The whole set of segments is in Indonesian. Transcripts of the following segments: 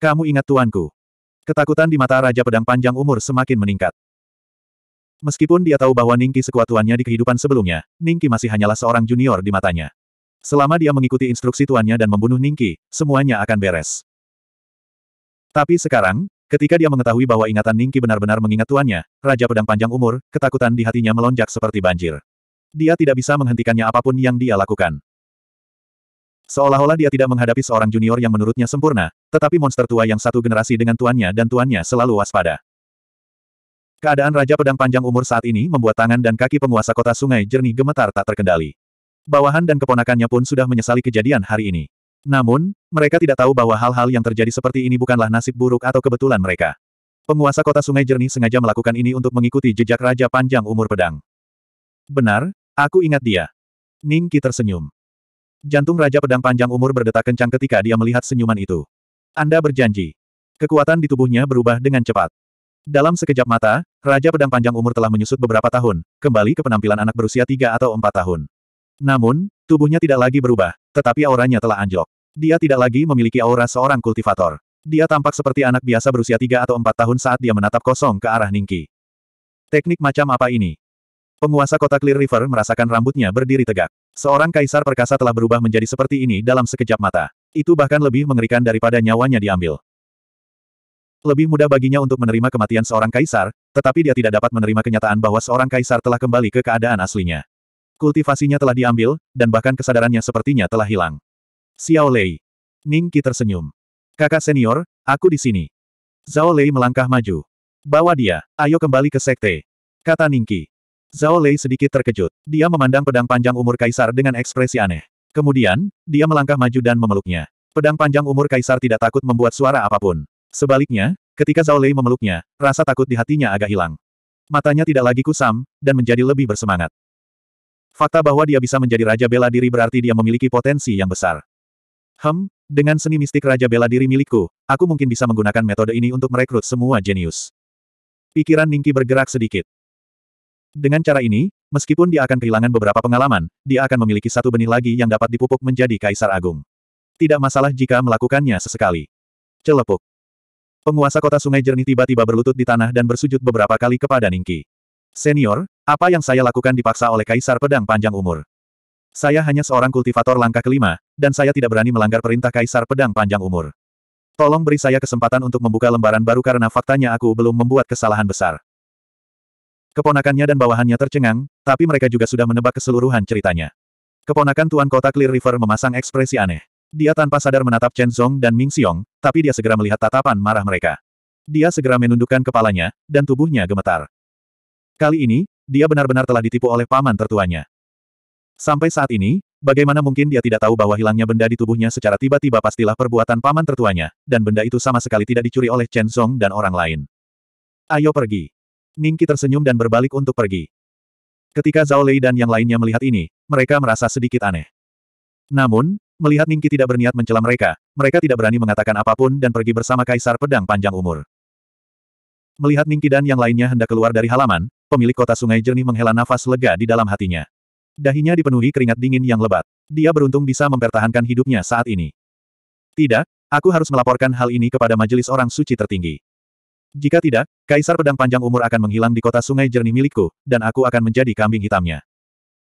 Kamu ingat tuanku. Ketakutan di mata Raja Pedang Panjang umur semakin meningkat. Meskipun dia tahu bahwa Ningki sekuat tuannya di kehidupan sebelumnya, Ningki masih hanyalah seorang junior di matanya. Selama dia mengikuti instruksi tuannya dan membunuh Ningki, semuanya akan beres. Tapi sekarang, ketika dia mengetahui bahwa ingatan Ningki benar-benar mengingat tuannya, Raja Pedang Panjang Umur, ketakutan di hatinya melonjak seperti banjir. Dia tidak bisa menghentikannya apapun yang dia lakukan. Seolah-olah dia tidak menghadapi seorang junior yang menurutnya sempurna, tetapi monster tua yang satu generasi dengan tuannya dan tuannya selalu waspada. Keadaan Raja Pedang Panjang umur saat ini membuat tangan dan kaki penguasa kota sungai jernih gemetar tak terkendali. Bawahan dan keponakannya pun sudah menyesali kejadian hari ini. Namun, mereka tidak tahu bahwa hal-hal yang terjadi seperti ini bukanlah nasib buruk atau kebetulan mereka. Penguasa kota sungai jernih sengaja melakukan ini untuk mengikuti jejak Raja Panjang umur pedang. Benar, aku ingat dia. Ningki tersenyum. Jantung Raja Pedang Panjang Umur berdetak kencang ketika dia melihat senyuman itu. Anda berjanji. Kekuatan di tubuhnya berubah dengan cepat. Dalam sekejap mata, Raja Pedang Panjang Umur telah menyusut beberapa tahun, kembali ke penampilan anak berusia tiga atau empat tahun. Namun, tubuhnya tidak lagi berubah, tetapi auranya telah anjlok. Dia tidak lagi memiliki aura seorang kultivator. Dia tampak seperti anak biasa berusia tiga atau empat tahun saat dia menatap kosong ke arah Ningki. Teknik macam apa ini? Penguasa kota Clear River merasakan rambutnya berdiri tegak. Seorang kaisar perkasa telah berubah menjadi seperti ini dalam sekejap mata. Itu bahkan lebih mengerikan daripada nyawanya diambil. Lebih mudah baginya untuk menerima kematian seorang kaisar, tetapi dia tidak dapat menerima kenyataan bahwa seorang kaisar telah kembali ke keadaan aslinya. Kultivasinya telah diambil, dan bahkan kesadarannya sepertinya telah hilang. Xiao Lei. Ning Qi tersenyum. Kakak senior, aku di sini. Zhao Lei melangkah maju. Bawa dia, ayo kembali ke sekte. Kata Ning Qi. Zhao Lei sedikit terkejut. Dia memandang pedang panjang umur kaisar dengan ekspresi aneh. Kemudian, dia melangkah maju dan memeluknya. Pedang panjang umur kaisar tidak takut membuat suara apapun. Sebaliknya, ketika Zhao Lei memeluknya, rasa takut di hatinya agak hilang. Matanya tidak lagi kusam, dan menjadi lebih bersemangat. Fakta bahwa dia bisa menjadi Raja Bela Diri berarti dia memiliki potensi yang besar. Hem, dengan seni mistik Raja Bela Diri milikku, aku mungkin bisa menggunakan metode ini untuk merekrut semua jenius. Pikiran Ningki bergerak sedikit. Dengan cara ini, meskipun dia akan kehilangan beberapa pengalaman, dia akan memiliki satu benih lagi yang dapat dipupuk menjadi Kaisar Agung. Tidak masalah jika melakukannya sesekali. Celepuk. Penguasa kota Sungai Jernih tiba-tiba berlutut di tanah dan bersujud beberapa kali kepada Ningki. Senior, apa yang saya lakukan dipaksa oleh Kaisar Pedang Panjang Umur. Saya hanya seorang kultivator langkah kelima, dan saya tidak berani melanggar perintah Kaisar Pedang Panjang Umur. Tolong beri saya kesempatan untuk membuka lembaran baru karena faktanya aku belum membuat kesalahan besar. Keponakannya dan bawahannya tercengang, tapi mereka juga sudah menebak keseluruhan ceritanya. Keponakan Tuan Kota Clear River memasang ekspresi aneh. Dia tanpa sadar menatap Chen Zhong dan Ming Xiong, tapi dia segera melihat tatapan marah mereka. Dia segera menundukkan kepalanya, dan tubuhnya gemetar. Kali ini, dia benar-benar telah ditipu oleh paman tertuanya. Sampai saat ini, bagaimana mungkin dia tidak tahu bahwa hilangnya benda di tubuhnya secara tiba-tiba pastilah perbuatan paman tertuanya, dan benda itu sama sekali tidak dicuri oleh Chen Zhong dan orang lain. Ayo pergi. Ningki tersenyum dan berbalik untuk pergi. Ketika Zhao Lei dan yang lainnya melihat ini, mereka merasa sedikit aneh. Namun, melihat Ningki tidak berniat mencela mereka, mereka tidak berani mengatakan apapun dan pergi bersama Kaisar Pedang Panjang Umur. Melihat Ningki dan yang lainnya hendak keluar dari halaman, pemilik kota sungai jernih menghela nafas lega di dalam hatinya. Dahinya dipenuhi keringat dingin yang lebat. Dia beruntung bisa mempertahankan hidupnya saat ini. Tidak, aku harus melaporkan hal ini kepada majelis orang suci tertinggi. Jika tidak, Kaisar Pedang Panjang Umur akan menghilang di kota sungai jernih milikku, dan aku akan menjadi kambing hitamnya.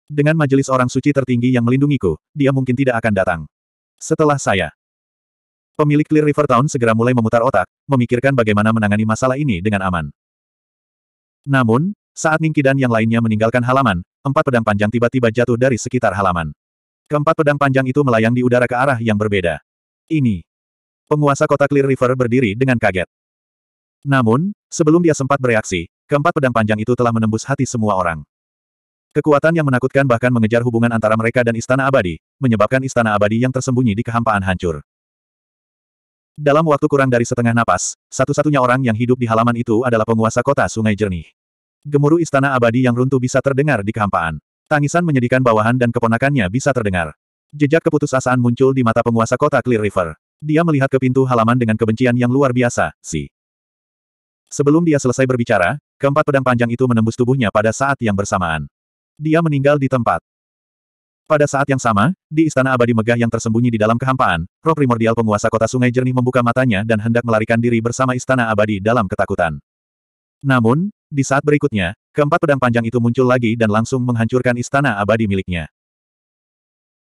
Dengan majelis orang suci tertinggi yang melindungiku, dia mungkin tidak akan datang. Setelah saya. Pemilik Clear River Town segera mulai memutar otak, memikirkan bagaimana menangani masalah ini dengan aman. Namun, saat Ningki dan yang lainnya meninggalkan halaman, empat pedang panjang tiba-tiba jatuh dari sekitar halaman. Keempat pedang panjang itu melayang di udara ke arah yang berbeda. Ini. Penguasa kota Clear River berdiri dengan kaget. Namun, sebelum dia sempat bereaksi, keempat pedang panjang itu telah menembus hati semua orang. Kekuatan yang menakutkan bahkan mengejar hubungan antara mereka dan Istana Abadi, menyebabkan Istana Abadi yang tersembunyi di kehampaan hancur. Dalam waktu kurang dari setengah napas, satu-satunya orang yang hidup di halaman itu adalah penguasa kota Sungai Jernih. Gemuruh Istana Abadi yang runtuh bisa terdengar di kehampaan. Tangisan menyedihkan bawahan dan keponakannya bisa terdengar. Jejak keputusasaan muncul di mata penguasa kota Clear River. Dia melihat ke pintu halaman dengan kebencian yang luar biasa, si. Sebelum dia selesai berbicara, keempat pedang panjang itu menembus tubuhnya pada saat yang bersamaan. Dia meninggal di tempat. Pada saat yang sama, di istana abadi megah yang tersembunyi di dalam kehampaan, roh primordial penguasa kota sungai jernih membuka matanya dan hendak melarikan diri bersama istana abadi dalam ketakutan. Namun, di saat berikutnya, keempat pedang panjang itu muncul lagi dan langsung menghancurkan istana abadi miliknya.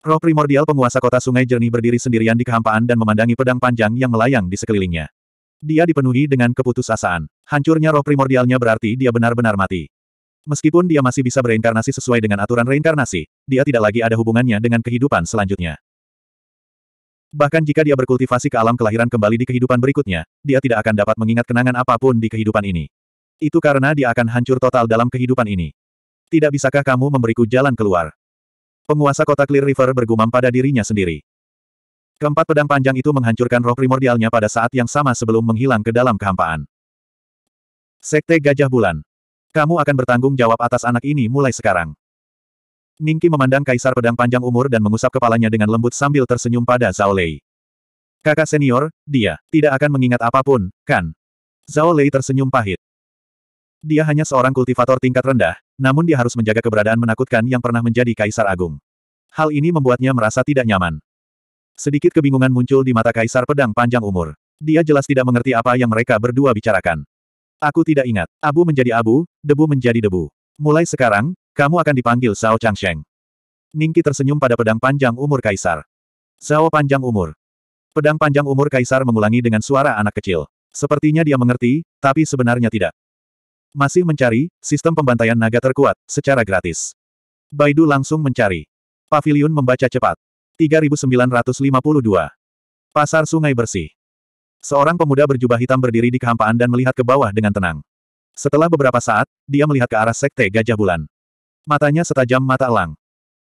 Roh primordial penguasa kota sungai jernih berdiri sendirian di kehampaan dan memandangi pedang panjang yang melayang di sekelilingnya. Dia dipenuhi dengan keputusasaan. Hancurnya roh primordialnya berarti dia benar-benar mati. Meskipun dia masih bisa bereinkarnasi sesuai dengan aturan reinkarnasi, dia tidak lagi ada hubungannya dengan kehidupan selanjutnya. Bahkan jika dia berkultivasi ke alam kelahiran kembali di kehidupan berikutnya, dia tidak akan dapat mengingat kenangan apapun di kehidupan ini. Itu karena dia akan hancur total dalam kehidupan ini. Tidak bisakah kamu memberiku jalan keluar? Penguasa kota Clear River bergumam pada dirinya sendiri. Keempat pedang panjang itu menghancurkan roh primordialnya pada saat yang sama sebelum menghilang ke dalam kehampaan. Sekte Gajah Bulan. Kamu akan bertanggung jawab atas anak ini mulai sekarang. Ningki memandang kaisar pedang panjang umur dan mengusap kepalanya dengan lembut sambil tersenyum pada Zhao Lei. Kakak senior, dia, tidak akan mengingat apapun, kan? Zhao Lei tersenyum pahit. Dia hanya seorang kultivator tingkat rendah, namun dia harus menjaga keberadaan menakutkan yang pernah menjadi kaisar agung. Hal ini membuatnya merasa tidak nyaman. Sedikit kebingungan muncul di mata Kaisar Pedang Panjang Umur. Dia jelas tidak mengerti apa yang mereka berdua bicarakan. Aku tidak ingat. Abu menjadi abu, debu menjadi debu. Mulai sekarang, kamu akan dipanggil Zhao Changsheng. Ningki tersenyum pada pedang panjang umur Kaisar. Zhao panjang umur. Pedang panjang umur Kaisar mengulangi dengan suara anak kecil. Sepertinya dia mengerti, tapi sebenarnya tidak. Masih mencari, sistem pembantaian naga terkuat, secara gratis. Baidu langsung mencari. Pavilion membaca cepat. 3952. Pasar Sungai Bersih. Seorang pemuda berjubah hitam berdiri di kehampaan dan melihat ke bawah dengan tenang. Setelah beberapa saat, dia melihat ke arah sekte Gajah Bulan. Matanya setajam mata elang.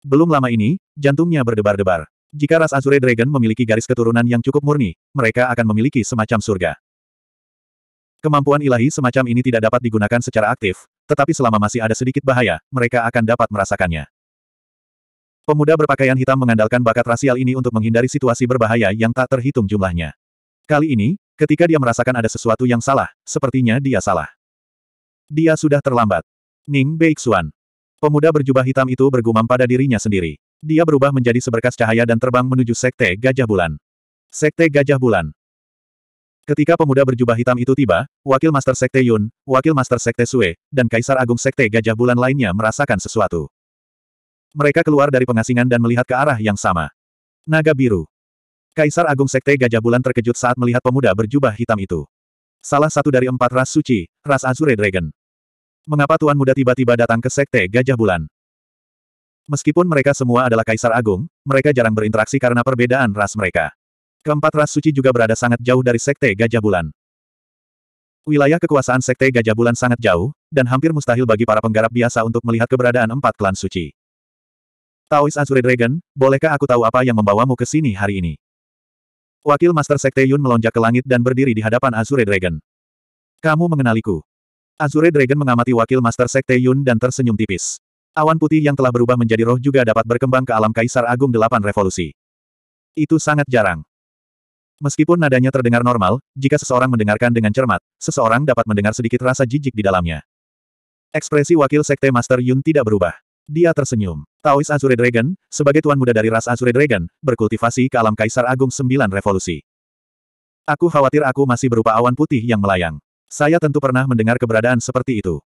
Belum lama ini, jantungnya berdebar-debar. Jika ras Azure Dragon memiliki garis keturunan yang cukup murni, mereka akan memiliki semacam surga. Kemampuan ilahi semacam ini tidak dapat digunakan secara aktif, tetapi selama masih ada sedikit bahaya, mereka akan dapat merasakannya. Pemuda berpakaian hitam mengandalkan bakat rasial ini untuk menghindari situasi berbahaya yang tak terhitung jumlahnya. Kali ini, ketika dia merasakan ada sesuatu yang salah, sepertinya dia salah. Dia sudah terlambat. Ning Beixuan. Pemuda berjubah hitam itu bergumam pada dirinya sendiri. Dia berubah menjadi seberkas cahaya dan terbang menuju Sekte Gajah Bulan. Sekte Gajah Bulan. Ketika pemuda berjubah hitam itu tiba, Wakil Master Sekte Yun, Wakil Master Sekte Sue, dan Kaisar Agung Sekte Gajah Bulan lainnya merasakan sesuatu. Mereka keluar dari pengasingan dan melihat ke arah yang sama. Naga biru. Kaisar Agung Sekte Gajah Bulan terkejut saat melihat pemuda berjubah hitam itu. Salah satu dari empat ras suci, ras Azure Dragon. Mengapa Tuan Muda tiba-tiba datang ke Sekte Gajah Bulan? Meskipun mereka semua adalah Kaisar Agung, mereka jarang berinteraksi karena perbedaan ras mereka. Keempat ras suci juga berada sangat jauh dari Sekte Gajah Bulan. Wilayah kekuasaan Sekte Gajah Bulan sangat jauh, dan hampir mustahil bagi para penggarap biasa untuk melihat keberadaan empat klan suci. Taois Azure Dragon, bolehkah aku tahu apa yang membawamu ke sini hari ini? Wakil Master Sekte Yun melonjak ke langit dan berdiri di hadapan Azure Dragon. Kamu mengenaliku. Azure Dragon mengamati Wakil Master Sekte Yun dan tersenyum tipis. Awan putih yang telah berubah menjadi roh juga dapat berkembang ke alam Kaisar Agung Delapan Revolusi. Itu sangat jarang. Meskipun nadanya terdengar normal, jika seseorang mendengarkan dengan cermat, seseorang dapat mendengar sedikit rasa jijik di dalamnya. Ekspresi wakil Sekte Master Yun tidak berubah. Dia tersenyum. Taois Azure Dragon, sebagai tuan muda dari ras Azure Dragon, berkultivasi ke alam Kaisar Agung Sembilan Revolusi. Aku khawatir aku masih berupa awan putih yang melayang. Saya tentu pernah mendengar keberadaan seperti itu.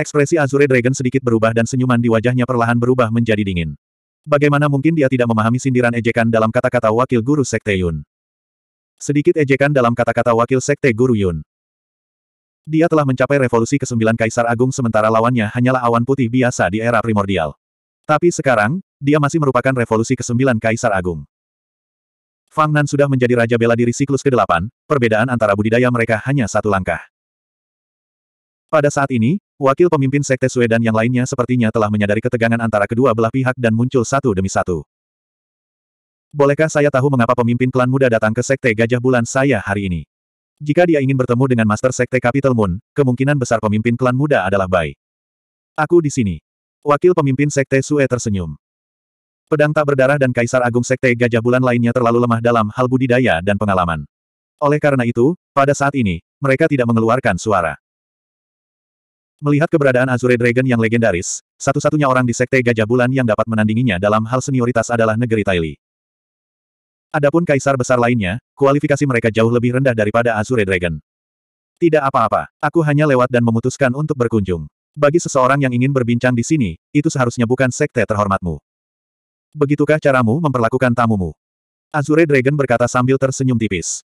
Ekspresi Azure Dragon sedikit berubah dan senyuman di wajahnya perlahan berubah menjadi dingin. Bagaimana mungkin dia tidak memahami sindiran ejekan dalam kata-kata wakil guru Sekte Yun? Sedikit ejekan dalam kata-kata wakil Sekte Guru Yun. Dia telah mencapai revolusi ke-9 Kaisar Agung sementara lawannya hanyalah awan putih biasa di era primordial. Tapi sekarang, dia masih merupakan revolusi ke-9 Kaisar Agung. Fang Nan sudah menjadi Raja Bela Diri siklus ke-8, perbedaan antara budidaya mereka hanya satu langkah. Pada saat ini, wakil pemimpin Sekte Sue dan yang lainnya sepertinya telah menyadari ketegangan antara kedua belah pihak dan muncul satu demi satu. Bolehkah saya tahu mengapa pemimpin klan muda datang ke Sekte Gajah Bulan saya hari ini? Jika dia ingin bertemu dengan Master Sekte Capital Moon, kemungkinan besar pemimpin klan muda adalah Bai. Aku di sini. Wakil pemimpin Sekte Sue tersenyum. Pedang tak berdarah dan Kaisar Agung Sekte Gajah Bulan lainnya terlalu lemah dalam hal budidaya dan pengalaman. Oleh karena itu, pada saat ini, mereka tidak mengeluarkan suara. Melihat keberadaan Azure Dragon yang legendaris, satu-satunya orang di Sekte Gajah Bulan yang dapat menandinginya dalam hal senioritas adalah negeri Taili. Adapun kaisar besar lainnya, kualifikasi mereka jauh lebih rendah daripada Azure Dragon. Tidak apa-apa, aku hanya lewat dan memutuskan untuk berkunjung. Bagi seseorang yang ingin berbincang di sini, itu seharusnya bukan sekte terhormatmu. Begitukah caramu memperlakukan tamumu? Azure Dragon berkata sambil tersenyum tipis.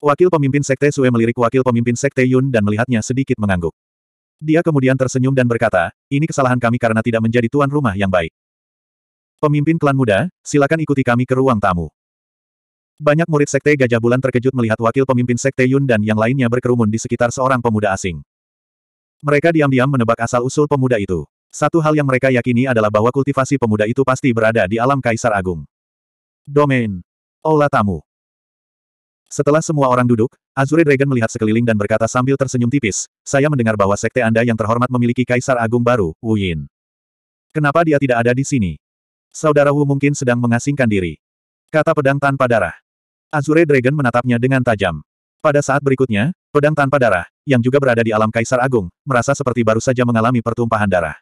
Wakil pemimpin sekte Sue melirik wakil pemimpin sekte Yun dan melihatnya sedikit mengangguk. Dia kemudian tersenyum dan berkata, ini kesalahan kami karena tidak menjadi tuan rumah yang baik. Pemimpin klan muda, silakan ikuti kami ke ruang tamu. Banyak murid Sekte Gajah Bulan terkejut melihat wakil pemimpin Sekte Yun dan yang lainnya berkerumun di sekitar seorang pemuda asing. Mereka diam-diam menebak asal-usul pemuda itu. Satu hal yang mereka yakini adalah bahwa kultivasi pemuda itu pasti berada di alam Kaisar Agung. Domain. ola Tamu. Setelah semua orang duduk, Azure Dragon melihat sekeliling dan berkata sambil tersenyum tipis, saya mendengar bahwa Sekte Anda yang terhormat memiliki Kaisar Agung baru, Wu Yin. Kenapa dia tidak ada di sini? Saudara Wu mungkin sedang mengasingkan diri. Kata pedang tanpa darah. Azure Dragon menatapnya dengan tajam. Pada saat berikutnya, pedang tanpa darah, yang juga berada di alam Kaisar Agung, merasa seperti baru saja mengalami pertumpahan darah.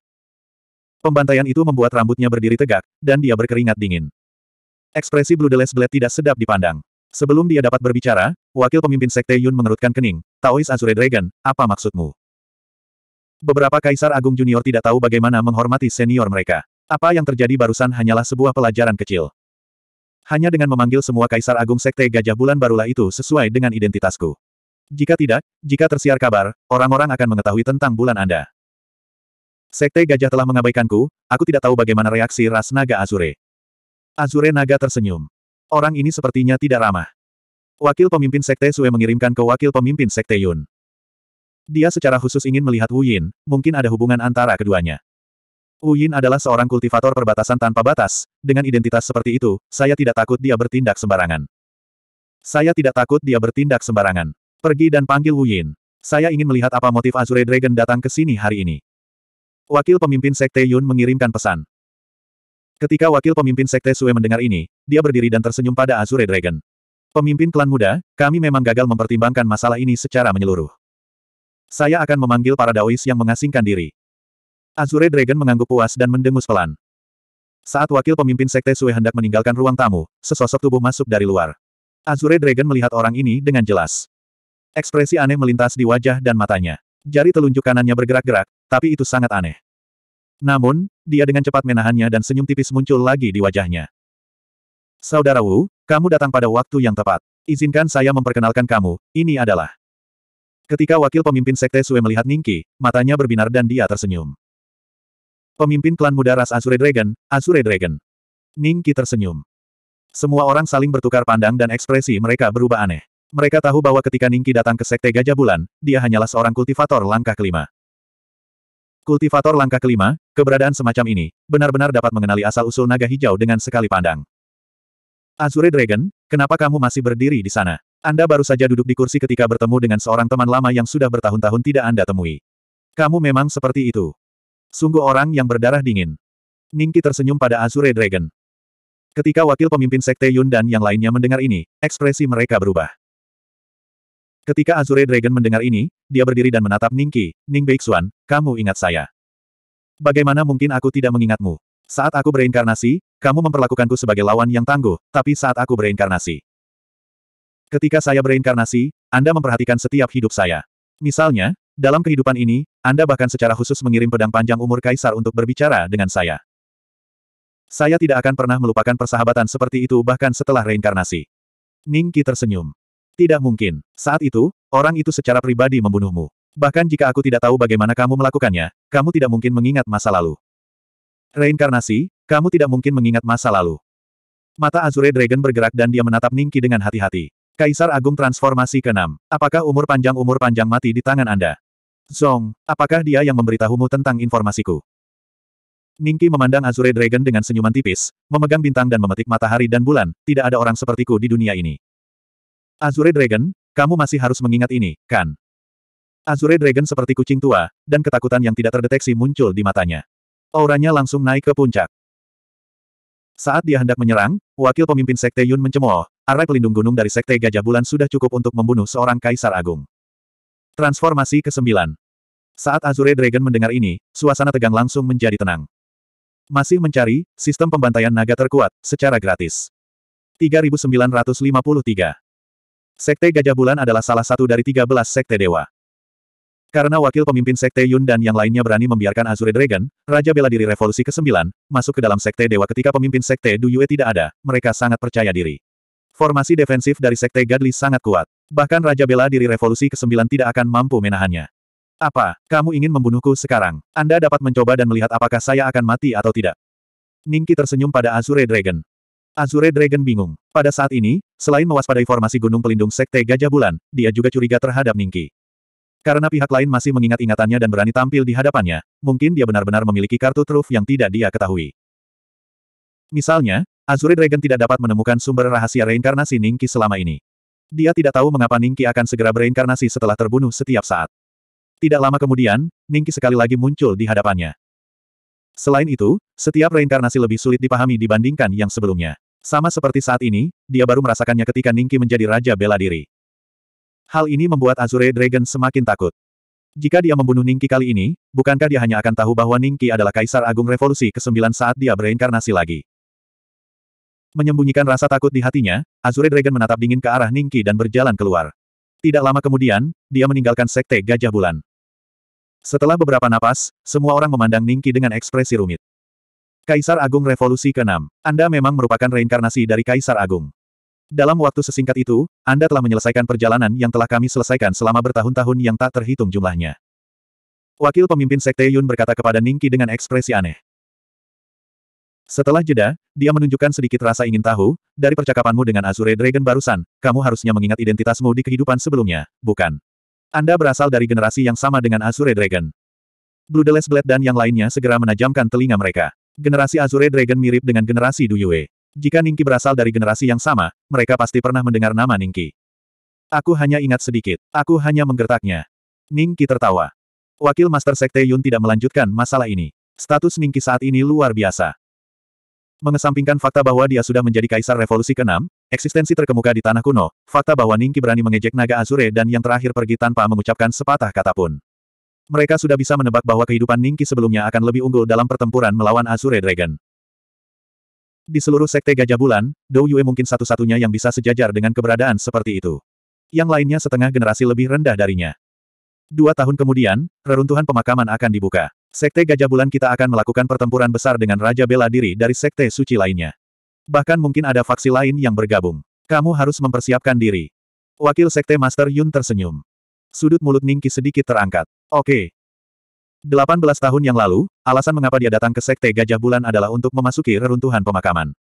Pembantaian itu membuat rambutnya berdiri tegak, dan dia berkeringat dingin. Ekspresi Deles Blade tidak sedap dipandang. Sebelum dia dapat berbicara, wakil pemimpin Sekte Yun mengerutkan kening, Taois Azure Dragon, apa maksudmu? Beberapa Kaisar Agung Junior tidak tahu bagaimana menghormati senior mereka. Apa yang terjadi barusan hanyalah sebuah pelajaran kecil. Hanya dengan memanggil semua kaisar agung sekte Gajah Bulan barulah itu sesuai dengan identitasku. Jika tidak, jika tersiar kabar, orang-orang akan mengetahui tentang bulan Anda. Sekte Gajah telah mengabaikanku, aku tidak tahu bagaimana reaksi ras naga Azure. Azure naga tersenyum. Orang ini sepertinya tidak ramah. Wakil pemimpin Sekte Sue mengirimkan ke wakil pemimpin Sekte Yun. Dia secara khusus ingin melihat Wu Yin, mungkin ada hubungan antara keduanya. Uyin adalah seorang kultivator perbatasan tanpa batas, dengan identitas seperti itu, saya tidak takut dia bertindak sembarangan. Saya tidak takut dia bertindak sembarangan. Pergi dan panggil Uyin. Saya ingin melihat apa motif Azure Dragon datang ke sini hari ini. Wakil pemimpin Sekte Yun mengirimkan pesan. Ketika wakil pemimpin Sekte Sue mendengar ini, dia berdiri dan tersenyum pada Azure Dragon. Pemimpin klan muda, kami memang gagal mempertimbangkan masalah ini secara menyeluruh. Saya akan memanggil para daois yang mengasingkan diri. Azure Dragon mengangguk puas dan mendengus pelan. Saat wakil pemimpin Sekte Sue hendak meninggalkan ruang tamu, sesosok tubuh masuk dari luar. Azure Dragon melihat orang ini dengan jelas. Ekspresi aneh melintas di wajah dan matanya. Jari telunjuk kanannya bergerak-gerak, tapi itu sangat aneh. Namun, dia dengan cepat menahannya dan senyum tipis muncul lagi di wajahnya. Saudara Wu, kamu datang pada waktu yang tepat. Izinkan saya memperkenalkan kamu, ini adalah... Ketika wakil pemimpin Sekte Sue melihat Ningki, matanya berbinar dan dia tersenyum. Pemimpin klan muda ras Azure Dragon, Azure Dragon. Ning Qi tersenyum. Semua orang saling bertukar pandang dan ekspresi mereka berubah aneh. Mereka tahu bahwa ketika Ning Qi datang ke Sekte Gajah Bulan, dia hanyalah seorang kultivator langkah kelima. Kultivator langkah kelima, keberadaan semacam ini, benar-benar dapat mengenali asal-usul naga hijau dengan sekali pandang. Azure Dragon, kenapa kamu masih berdiri di sana? Anda baru saja duduk di kursi ketika bertemu dengan seorang teman lama yang sudah bertahun-tahun tidak Anda temui. Kamu memang seperti itu. Sungguh orang yang berdarah dingin. Ningki tersenyum pada Azure Dragon. Ketika wakil pemimpin Sekte Yun dan yang lainnya mendengar ini, ekspresi mereka berubah. Ketika Azure Dragon mendengar ini, dia berdiri dan menatap Ningki, Ning Beixuan, kamu ingat saya. Bagaimana mungkin aku tidak mengingatmu? Saat aku bereinkarnasi, kamu memperlakukanku sebagai lawan yang tangguh, tapi saat aku bereinkarnasi, Ketika saya bereinkarnasi, Anda memperhatikan setiap hidup saya. Misalnya, dalam kehidupan ini, Anda bahkan secara khusus mengirim pedang panjang umur kaisar untuk berbicara dengan saya. Saya tidak akan pernah melupakan persahabatan seperti itu bahkan setelah reinkarnasi. Ningki tersenyum. Tidak mungkin. Saat itu, orang itu secara pribadi membunuhmu. Bahkan jika aku tidak tahu bagaimana kamu melakukannya, kamu tidak mungkin mengingat masa lalu. Reinkarnasi, kamu tidak mungkin mengingat masa lalu. Mata Azure Dragon bergerak dan dia menatap Ningki dengan hati-hati. Kaisar Agung Transformasi ke-6. Apakah umur panjang umur panjang mati di tangan Anda? Zong, apakah dia yang memberitahumu tentang informasiku? Ningki memandang Azure Dragon dengan senyuman tipis, memegang bintang dan memetik matahari dan bulan, tidak ada orang sepertiku di dunia ini. Azure Dragon, kamu masih harus mengingat ini, kan? Azure Dragon seperti kucing tua, dan ketakutan yang tidak terdeteksi muncul di matanya. Auranya langsung naik ke puncak. Saat dia hendak menyerang, wakil pemimpin Sekte Yun mencemooh, Arai pelindung gunung dari Sekte Gajah Bulan sudah cukup untuk membunuh seorang Kaisar Agung. Transformasi ke-9 Saat Azure Dragon mendengar ini, suasana tegang langsung menjadi tenang. Masih mencari, sistem pembantaian naga terkuat, secara gratis. 3953 Sekte Gajah Bulan adalah salah satu dari 13 Sekte Dewa. Karena wakil pemimpin Sekte Yun dan yang lainnya berani membiarkan Azure Dragon, Raja Bela Diri Revolusi ke-9, masuk ke dalam Sekte Dewa ketika pemimpin Sekte Duyue tidak ada, mereka sangat percaya diri. Formasi defensif dari Sekte Gadli sangat kuat. Bahkan Raja Bela diri revolusi ke-9 tidak akan mampu menahannya. Apa, kamu ingin membunuhku sekarang? Anda dapat mencoba dan melihat apakah saya akan mati atau tidak. Ningki tersenyum pada Azure Dragon. Azure Dragon bingung. Pada saat ini, selain mewaspadai formasi gunung pelindung Sekte Gajah Bulan, dia juga curiga terhadap Ningki. Karena pihak lain masih mengingat ingatannya dan berani tampil di hadapannya, mungkin dia benar-benar memiliki kartu truf yang tidak dia ketahui. Misalnya, Azure Dragon tidak dapat menemukan sumber rahasia reinkarnasi Ningki selama ini. Dia tidak tahu mengapa Ningki akan segera bereinkarnasi setelah terbunuh setiap saat. Tidak lama kemudian, Ningki sekali lagi muncul di hadapannya. Selain itu, setiap reinkarnasi lebih sulit dipahami dibandingkan yang sebelumnya. Sama seperti saat ini, dia baru merasakannya ketika Ningki menjadi Raja Bela Diri. Hal ini membuat Azure Dragon semakin takut. Jika dia membunuh Ningki kali ini, bukankah dia hanya akan tahu bahwa Ningki adalah Kaisar Agung Revolusi ke-9 saat dia bereinkarnasi lagi? Menyembunyikan rasa takut di hatinya, Azure Dragon menatap dingin ke arah Ningki dan berjalan keluar. Tidak lama kemudian, dia meninggalkan sekte Gajah Bulan. Setelah beberapa napas, semua orang memandang Ningki dengan ekspresi rumit. Kaisar Agung Revolusi ke-6. Anda memang merupakan reinkarnasi dari Kaisar Agung. Dalam waktu sesingkat itu, Anda telah menyelesaikan perjalanan yang telah kami selesaikan selama bertahun-tahun yang tak terhitung jumlahnya. Wakil pemimpin Sekte Yun berkata kepada Ningki dengan ekspresi aneh. Setelah jeda, dia menunjukkan sedikit rasa ingin tahu, dari percakapanmu dengan Azure Dragon barusan, kamu harusnya mengingat identitasmu di kehidupan sebelumnya, bukan? Anda berasal dari generasi yang sama dengan Azure Dragon. Bloodless Blade dan yang lainnya segera menajamkan telinga mereka. Generasi Azure Dragon mirip dengan generasi Duyue. Jika Ningki berasal dari generasi yang sama, mereka pasti pernah mendengar nama Ningki. Aku hanya ingat sedikit. Aku hanya menggertaknya. Ningki tertawa. Wakil Master Sekte Yun tidak melanjutkan masalah ini. Status Ningki saat ini luar biasa. Mengesampingkan fakta bahwa dia sudah menjadi kaisar revolusi ke-6, eksistensi terkemuka di tanah kuno, fakta bahwa Ningki berani mengejek naga Azure dan yang terakhir pergi tanpa mengucapkan sepatah kata pun. Mereka sudah bisa menebak bahwa kehidupan Ningki sebelumnya akan lebih unggul dalam pertempuran melawan Azure Dragon. Di seluruh sekte Gajah Bulan, Dou Yue mungkin satu-satunya yang bisa sejajar dengan keberadaan seperti itu. Yang lainnya setengah generasi lebih rendah darinya. Dua tahun kemudian, reruntuhan pemakaman akan dibuka. Sekte Gajah Bulan kita akan melakukan pertempuran besar dengan Raja Bela Diri dari Sekte Suci lainnya. Bahkan mungkin ada faksi lain yang bergabung. Kamu harus mempersiapkan diri. Wakil Sekte Master Yun tersenyum. Sudut mulut Ningki sedikit terangkat. Oke. 18 tahun yang lalu, alasan mengapa dia datang ke Sekte Gajah Bulan adalah untuk memasuki reruntuhan pemakaman.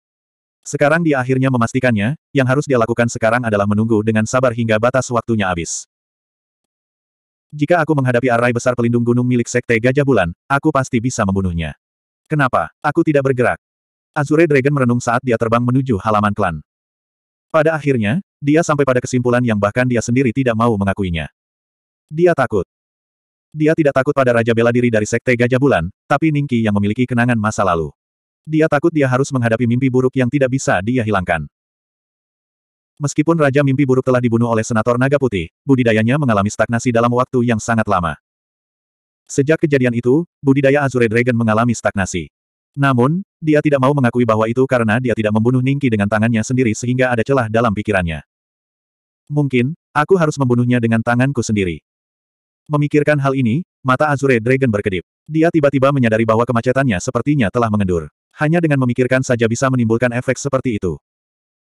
Sekarang dia akhirnya memastikannya, yang harus dia lakukan sekarang adalah menunggu dengan sabar hingga batas waktunya habis. Jika aku menghadapi arai besar pelindung gunung milik Sekte Gajah Bulan, aku pasti bisa membunuhnya. Kenapa? Aku tidak bergerak. Azure Dragon merenung saat dia terbang menuju halaman klan. Pada akhirnya, dia sampai pada kesimpulan yang bahkan dia sendiri tidak mau mengakuinya. Dia takut. Dia tidak takut pada Raja Bela Diri dari Sekte Gajah Bulan, tapi Ningki yang memiliki kenangan masa lalu. Dia takut dia harus menghadapi mimpi buruk yang tidak bisa dia hilangkan. Meskipun Raja Mimpi Buruk telah dibunuh oleh Senator Naga Putih, budidayanya mengalami stagnasi dalam waktu yang sangat lama. Sejak kejadian itu, budidaya Azure Dragon mengalami stagnasi. Namun, dia tidak mau mengakui bahwa itu karena dia tidak membunuh Ningki dengan tangannya sendiri sehingga ada celah dalam pikirannya. Mungkin, aku harus membunuhnya dengan tanganku sendiri. Memikirkan hal ini, mata Azure Dragon berkedip. Dia tiba-tiba menyadari bahwa kemacetannya sepertinya telah mengendur. Hanya dengan memikirkan saja bisa menimbulkan efek seperti itu.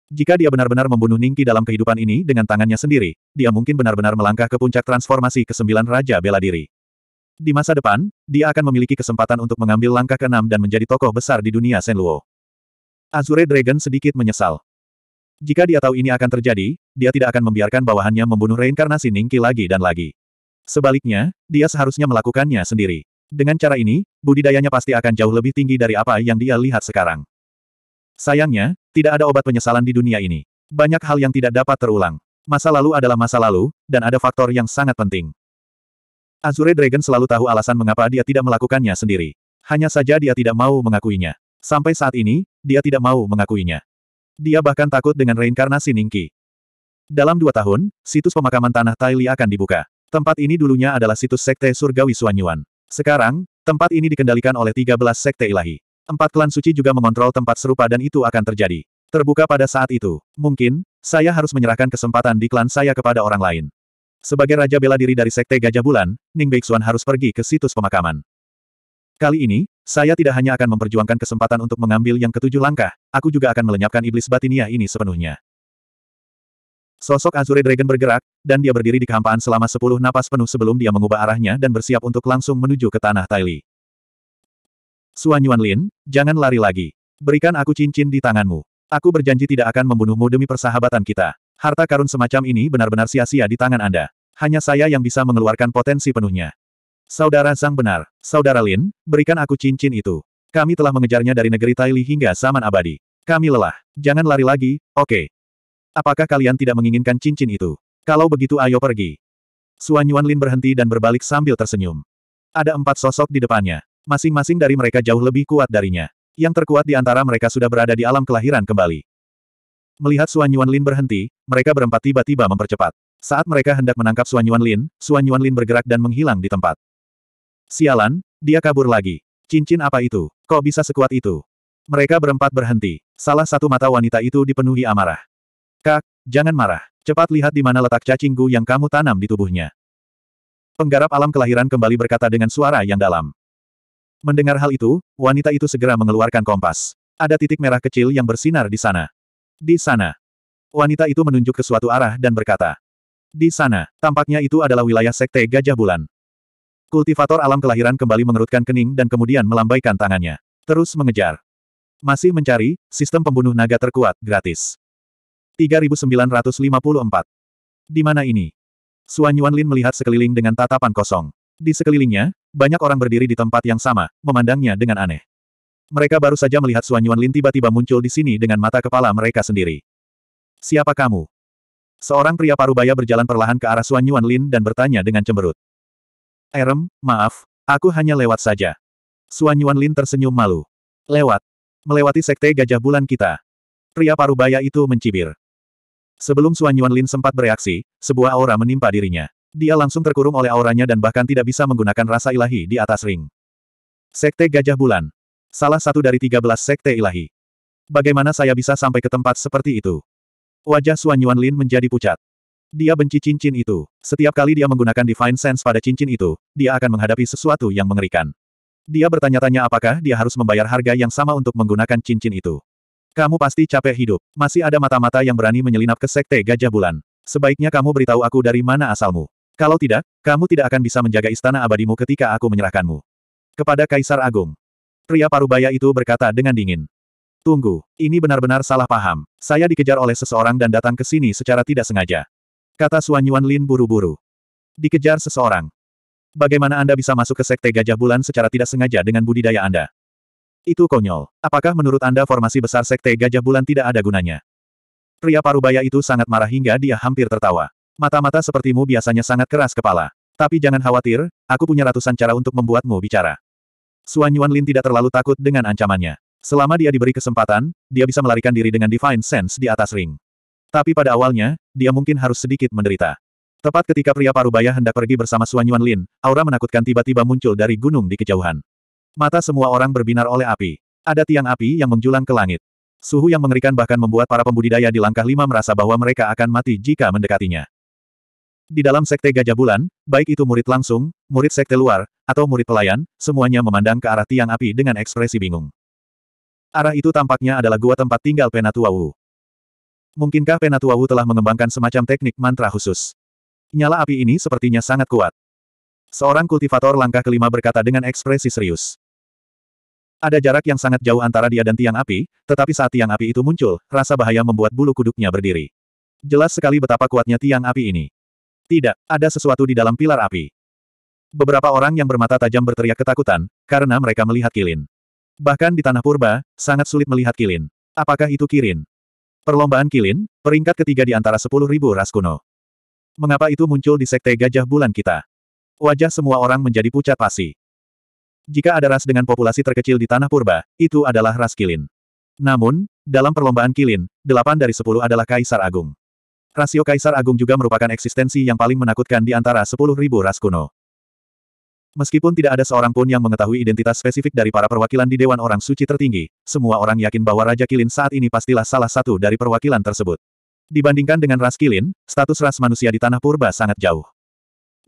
Jika dia benar-benar membunuh Ningki dalam kehidupan ini dengan tangannya sendiri, dia mungkin benar-benar melangkah ke puncak transformasi ke-9 Raja Bela Diri. Di masa depan, dia akan memiliki kesempatan untuk mengambil langkah keenam dan menjadi tokoh besar di dunia Senluo. Azure Dragon sedikit menyesal. Jika dia tahu ini akan terjadi, dia tidak akan membiarkan bawahannya membunuh reinkarnasi Ningki lagi dan lagi. Sebaliknya, dia seharusnya melakukannya sendiri. Dengan cara ini, budidayanya pasti akan jauh lebih tinggi dari apa yang dia lihat sekarang. Sayangnya, tidak ada obat penyesalan di dunia ini. Banyak hal yang tidak dapat terulang. Masa lalu adalah masa lalu, dan ada faktor yang sangat penting. Azure Dragon selalu tahu alasan mengapa dia tidak melakukannya sendiri. Hanya saja dia tidak mau mengakuinya. Sampai saat ini, dia tidak mau mengakuinya. Dia bahkan takut dengan reinkarnasi Ningki. Dalam dua tahun, situs pemakaman tanah Taili akan dibuka. Tempat ini dulunya adalah situs sekte surgawi Suanyuan. Sekarang, tempat ini dikendalikan oleh 13 sekte ilahi. Empat klan suci juga mengontrol tempat serupa dan itu akan terjadi. Terbuka pada saat itu. Mungkin, saya harus menyerahkan kesempatan di klan saya kepada orang lain. Sebagai Raja Bela Diri dari Sekte Gajah Bulan, Ning Beixuan harus pergi ke situs pemakaman. Kali ini, saya tidak hanya akan memperjuangkan kesempatan untuk mengambil yang ketujuh langkah, aku juga akan melenyapkan iblis batinia ini sepenuhnya. Sosok Azure Dragon bergerak, dan dia berdiri di kehampaan selama sepuluh napas penuh sebelum dia mengubah arahnya dan bersiap untuk langsung menuju ke tanah Taili. Suan Lin, jangan lari lagi. Berikan aku cincin di tanganmu. Aku berjanji tidak akan membunuhmu demi persahabatan kita. Harta karun semacam ini benar-benar sia-sia di tangan Anda. Hanya saya yang bisa mengeluarkan potensi penuhnya. Saudara Sang benar. Saudara Lin, berikan aku cincin itu. Kami telah mengejarnya dari negeri Taili hingga zaman abadi. Kami lelah. Jangan lari lagi, oke. Okay. Apakah kalian tidak menginginkan cincin itu? Kalau begitu ayo pergi. Suan Lin berhenti dan berbalik sambil tersenyum. Ada empat sosok di depannya. Masing-masing dari mereka jauh lebih kuat darinya. Yang terkuat di antara mereka sudah berada di alam kelahiran kembali. Melihat Suan Yuan Lin berhenti, mereka berempat tiba-tiba mempercepat. Saat mereka hendak menangkap Suan Yuan Lin, Suan Yuan Lin bergerak dan menghilang di tempat. Sialan, dia kabur lagi. Cincin apa itu? Kok bisa sekuat itu? Mereka berempat berhenti. Salah satu mata wanita itu dipenuhi amarah. Kak, jangan marah. Cepat lihat di mana letak cacingku yang kamu tanam di tubuhnya. Penggarap alam kelahiran kembali berkata dengan suara yang dalam. Mendengar hal itu, wanita itu segera mengeluarkan kompas. Ada titik merah kecil yang bersinar di sana. Di sana. Wanita itu menunjuk ke suatu arah dan berkata. Di sana, tampaknya itu adalah wilayah Sekte Gajah Bulan. Kultivator alam kelahiran kembali mengerutkan kening dan kemudian melambaikan tangannya. Terus mengejar. Masih mencari, sistem pembunuh naga terkuat, gratis. 3954. Di mana ini? Suanyuan Lin melihat sekeliling dengan tatapan kosong. Di sekelilingnya, banyak orang berdiri di tempat yang sama, memandangnya dengan aneh. Mereka baru saja melihat Suan Yuan Lin tiba-tiba muncul di sini dengan mata kepala mereka sendiri. Siapa kamu? Seorang pria parubaya berjalan perlahan ke arah Suan Yuan Lin dan bertanya dengan cemberut. Erem, maaf, aku hanya lewat saja. Suan Yuan Lin tersenyum malu. Lewat. Melewati sekte gajah bulan kita. Pria parubaya itu mencibir. Sebelum Suan Yuan Lin sempat bereaksi, sebuah aura menimpa dirinya. Dia langsung terkurung oleh auranya dan bahkan tidak bisa menggunakan rasa ilahi di atas ring. Sekte Gajah Bulan. Salah satu dari 13 sekte ilahi. Bagaimana saya bisa sampai ke tempat seperti itu? Wajah Suan Yuan Lin menjadi pucat. Dia benci cincin itu. Setiap kali dia menggunakan Divine Sense pada cincin itu, dia akan menghadapi sesuatu yang mengerikan. Dia bertanya-tanya apakah dia harus membayar harga yang sama untuk menggunakan cincin itu. Kamu pasti capek hidup. Masih ada mata-mata yang berani menyelinap ke sekte Gajah Bulan. Sebaiknya kamu beritahu aku dari mana asalmu. Kalau tidak, kamu tidak akan bisa menjaga istana abadimu ketika aku menyerahkanmu. Kepada Kaisar Agung. Pria parubaya itu berkata dengan dingin. Tunggu, ini benar-benar salah paham. Saya dikejar oleh seseorang dan datang ke sini secara tidak sengaja. Kata Suan Yuan Lin buru-buru. Dikejar seseorang. Bagaimana Anda bisa masuk ke Sekte Gajah Bulan secara tidak sengaja dengan budidaya Anda? Itu konyol. Apakah menurut Anda formasi besar Sekte Gajah Bulan tidak ada gunanya? Pria parubaya itu sangat marah hingga dia hampir tertawa. Mata-mata sepertimu biasanya sangat keras kepala. Tapi jangan khawatir, aku punya ratusan cara untuk membuatmu bicara. Suan Yuan Lin tidak terlalu takut dengan ancamannya. Selama dia diberi kesempatan, dia bisa melarikan diri dengan Divine Sense di atas ring. Tapi pada awalnya, dia mungkin harus sedikit menderita. Tepat ketika pria parubaya hendak pergi bersama Suan Yuan Lin, aura menakutkan tiba-tiba muncul dari gunung di kejauhan. Mata semua orang berbinar oleh api. Ada tiang api yang menjulang ke langit. Suhu yang mengerikan bahkan membuat para pembudidaya di langkah lima merasa bahwa mereka akan mati jika mendekatinya. Di dalam sekte Gajah Bulan, baik itu murid langsung, murid sekte luar, atau murid pelayan, semuanya memandang ke arah tiang api dengan ekspresi bingung. Arah itu tampaknya adalah gua tempat tinggal Penatua Wu. Mungkinkah Penatua Wu telah mengembangkan semacam teknik mantra khusus? Nyala api ini sepertinya sangat kuat. Seorang kultivator langkah kelima berkata dengan ekspresi serius. Ada jarak yang sangat jauh antara dia dan tiang api, tetapi saat tiang api itu muncul, rasa bahaya membuat bulu kuduknya berdiri. Jelas sekali betapa kuatnya tiang api ini. Tidak, ada sesuatu di dalam pilar api. Beberapa orang yang bermata tajam berteriak ketakutan, karena mereka melihat Kilin. Bahkan di Tanah Purba, sangat sulit melihat Kilin. Apakah itu Kirin? Perlombaan Kilin, peringkat ketiga di antara sepuluh ribu ras kuno. Mengapa itu muncul di Sekte Gajah Bulan kita? Wajah semua orang menjadi pucat pasi. Jika ada ras dengan populasi terkecil di Tanah Purba, itu adalah ras Kilin. Namun, dalam perlombaan Kilin, delapan dari sepuluh adalah Kaisar Agung. Rasio Kaisar Agung juga merupakan eksistensi yang paling menakutkan di antara 10.000 ras kuno. Meskipun tidak ada seorang pun yang mengetahui identitas spesifik dari para perwakilan di Dewan Orang Suci tertinggi, semua orang yakin bahwa Raja Kilin saat ini pastilah salah satu dari perwakilan tersebut. Dibandingkan dengan ras Kilin, status ras manusia di Tanah Purba sangat jauh.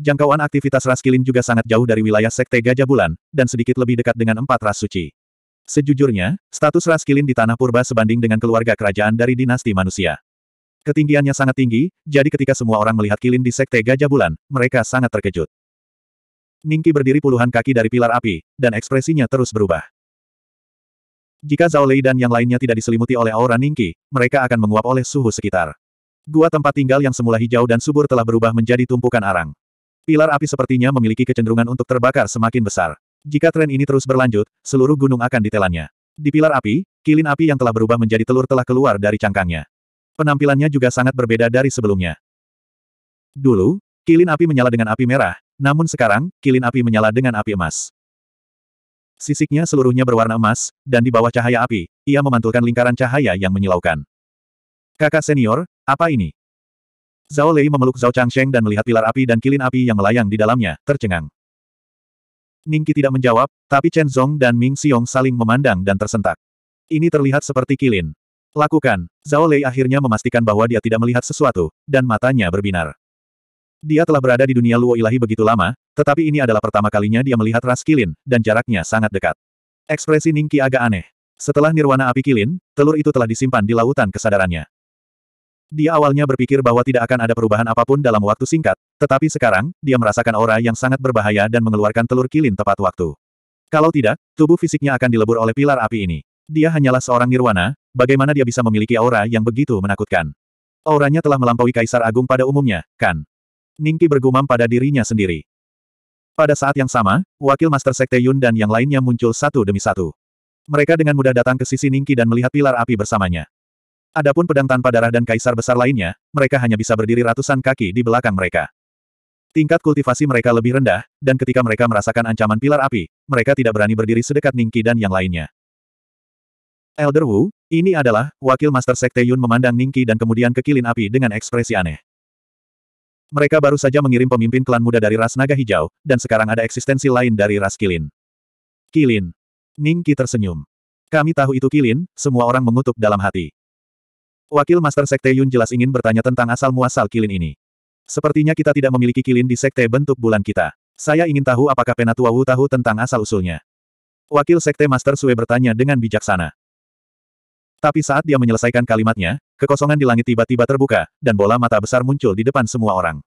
Jangkauan aktivitas ras Kilin juga sangat jauh dari wilayah Sekte Gajah Bulan, dan sedikit lebih dekat dengan empat ras suci. Sejujurnya, status ras Kilin di Tanah Purba sebanding dengan keluarga kerajaan dari dinasti manusia. Ketinggiannya sangat tinggi, jadi ketika semua orang melihat kilin di sekte gajah bulan, mereka sangat terkejut. Ningki berdiri puluhan kaki dari pilar api, dan ekspresinya terus berubah. Jika Zhao Lei dan yang lainnya tidak diselimuti oleh aura Ningki, mereka akan menguap oleh suhu sekitar. Gua tempat tinggal yang semula hijau dan subur telah berubah menjadi tumpukan arang. Pilar api sepertinya memiliki kecenderungan untuk terbakar semakin besar. Jika tren ini terus berlanjut, seluruh gunung akan ditelannya. Di pilar api, kilin api yang telah berubah menjadi telur telah keluar dari cangkangnya penampilannya juga sangat berbeda dari sebelumnya. Dulu, kilin api menyala dengan api merah, namun sekarang, kilin api menyala dengan api emas. Sisiknya seluruhnya berwarna emas, dan di bawah cahaya api, ia memantulkan lingkaran cahaya yang menyilaukan. Kakak senior, apa ini? Zhao Lei memeluk Zhao Changsheng dan melihat pilar api dan kilin api yang melayang di dalamnya, tercengang. Ningki tidak menjawab, tapi Chen Zhong dan Ming Xiong saling memandang dan tersentak. Ini terlihat seperti kilin. Lakukan. Zhao Lei akhirnya memastikan bahwa dia tidak melihat sesuatu, dan matanya berbinar. Dia telah berada di dunia Luo Ilahi begitu lama, tetapi ini adalah pertama kalinya dia melihat ras kilin, dan jaraknya sangat dekat. Ekspresi Ningki agak aneh. Setelah nirwana api kilin, telur itu telah disimpan di lautan kesadarannya. Dia awalnya berpikir bahwa tidak akan ada perubahan apapun dalam waktu singkat, tetapi sekarang, dia merasakan aura yang sangat berbahaya dan mengeluarkan telur kilin tepat waktu. Kalau tidak, tubuh fisiknya akan dilebur oleh pilar api ini. Dia hanyalah seorang nirwana, Bagaimana dia bisa memiliki aura yang begitu menakutkan? Auranya telah melampaui Kaisar Agung pada umumnya, kan? Ningki bergumam pada dirinya sendiri. Pada saat yang sama, wakil Master Sekte Yun dan yang lainnya muncul satu demi satu. Mereka dengan mudah datang ke sisi Ningki dan melihat pilar api bersamanya. Adapun pedang tanpa darah dan kaisar besar lainnya, mereka hanya bisa berdiri ratusan kaki di belakang mereka. Tingkat kultivasi mereka lebih rendah, dan ketika mereka merasakan ancaman pilar api, mereka tidak berani berdiri sedekat Ningki dan yang lainnya. Elder Wu, ini adalah, wakil Master Sekte Yun memandang Ningki dan kemudian kekilin api dengan ekspresi aneh. Mereka baru saja mengirim pemimpin klan muda dari ras naga hijau, dan sekarang ada eksistensi lain dari ras Kilin. Kilin. Ningki tersenyum. Kami tahu itu Kilin, semua orang mengutuk dalam hati. Wakil Master Sekte Yun jelas ingin bertanya tentang asal-muasal Kilin ini. Sepertinya kita tidak memiliki Kilin di Sekte bentuk bulan kita. Saya ingin tahu apakah Penatua Wu tahu tentang asal-usulnya. Wakil Sekte Master Sue bertanya dengan bijaksana. Tapi saat dia menyelesaikan kalimatnya, kekosongan di langit tiba-tiba terbuka, dan bola mata besar muncul di depan semua orang.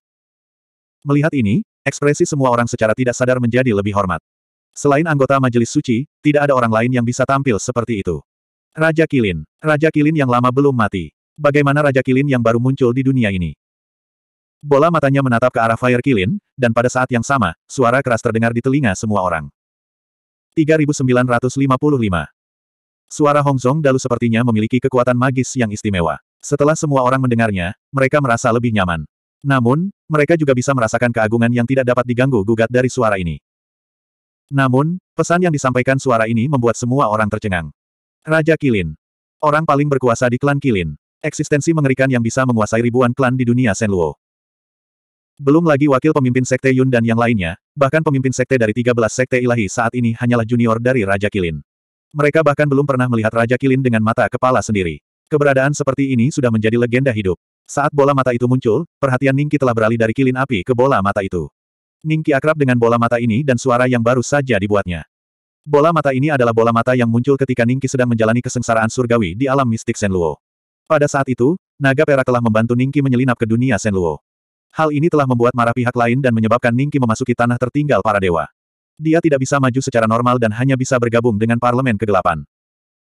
Melihat ini, ekspresi semua orang secara tidak sadar menjadi lebih hormat. Selain anggota Majelis Suci, tidak ada orang lain yang bisa tampil seperti itu. Raja Kilin. Raja Kilin yang lama belum mati. Bagaimana Raja Kilin yang baru muncul di dunia ini? Bola matanya menatap ke arah Fire Kilin, dan pada saat yang sama, suara keras terdengar di telinga semua orang. 3955 Suara Hongzong Dalu sepertinya memiliki kekuatan magis yang istimewa. Setelah semua orang mendengarnya, mereka merasa lebih nyaman. Namun, mereka juga bisa merasakan keagungan yang tidak dapat diganggu-gugat dari suara ini. Namun, pesan yang disampaikan suara ini membuat semua orang tercengang. Raja Kilin. Orang paling berkuasa di klan Kilin. Eksistensi mengerikan yang bisa menguasai ribuan klan di dunia Senluo. Belum lagi wakil pemimpin sekte Yun dan yang lainnya, bahkan pemimpin sekte dari 13 sekte ilahi saat ini hanyalah junior dari Raja Kilin. Mereka bahkan belum pernah melihat Raja Kilin dengan mata kepala sendiri. Keberadaan seperti ini sudah menjadi legenda hidup. Saat bola mata itu muncul, perhatian Ningki telah beralih dari kilin api ke bola mata itu. Ningki akrab dengan bola mata ini dan suara yang baru saja dibuatnya. Bola mata ini adalah bola mata yang muncul ketika Ningki sedang menjalani kesengsaraan surgawi di alam mistik Senluo. Pada saat itu, naga perak telah membantu Ningki menyelinap ke dunia Senluo. Hal ini telah membuat marah pihak lain dan menyebabkan Ningki memasuki tanah tertinggal para dewa. Dia tidak bisa maju secara normal dan hanya bisa bergabung dengan Parlemen Kegelapan.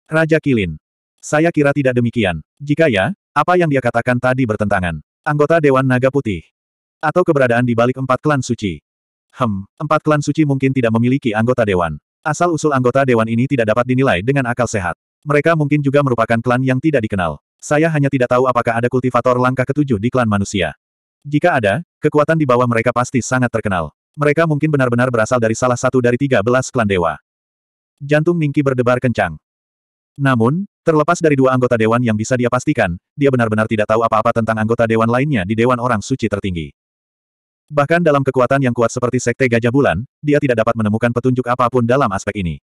Raja Kilin. Saya kira tidak demikian. Jika ya, apa yang dia katakan tadi bertentangan. Anggota Dewan Naga Putih. Atau keberadaan di balik empat klan suci. Hem, empat klan suci mungkin tidak memiliki anggota Dewan. Asal-usul anggota Dewan ini tidak dapat dinilai dengan akal sehat. Mereka mungkin juga merupakan klan yang tidak dikenal. Saya hanya tidak tahu apakah ada kultivator langkah ketujuh di klan manusia. Jika ada, kekuatan di bawah mereka pasti sangat terkenal. Mereka mungkin benar-benar berasal dari salah satu dari tiga belas klan dewa. Jantung Ningki berdebar kencang. Namun, terlepas dari dua anggota dewan yang bisa dia pastikan, dia benar-benar tidak tahu apa-apa tentang anggota dewan lainnya di Dewan Orang Suci tertinggi. Bahkan dalam kekuatan yang kuat seperti Sekte Gajah Bulan, dia tidak dapat menemukan petunjuk apapun dalam aspek ini.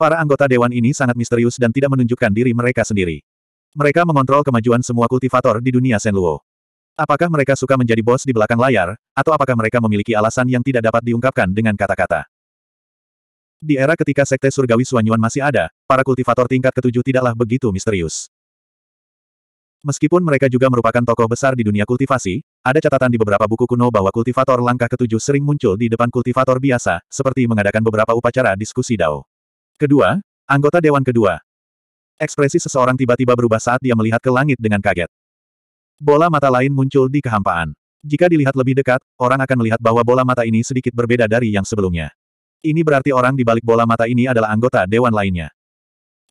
Para anggota dewan ini sangat misterius dan tidak menunjukkan diri mereka sendiri. Mereka mengontrol kemajuan semua kultivator di dunia Senluo. Apakah mereka suka menjadi bos di belakang layar, atau apakah mereka memiliki alasan yang tidak dapat diungkapkan dengan kata-kata? Di era ketika Sekte Surgawi Suanyuan masih ada, para kultivator tingkat ketujuh tidaklah begitu misterius. Meskipun mereka juga merupakan tokoh besar di dunia kultivasi, ada catatan di beberapa buku kuno bahwa kultivator langkah ketujuh sering muncul di depan kultivator biasa, seperti mengadakan beberapa upacara diskusi dao. Kedua, anggota Dewan Kedua. Ekspresi seseorang tiba-tiba berubah saat dia melihat ke langit dengan kaget. Bola mata lain muncul di kehampaan. Jika dilihat lebih dekat, orang akan melihat bahwa bola mata ini sedikit berbeda dari yang sebelumnya. Ini berarti orang di balik bola mata ini adalah anggota dewan lainnya.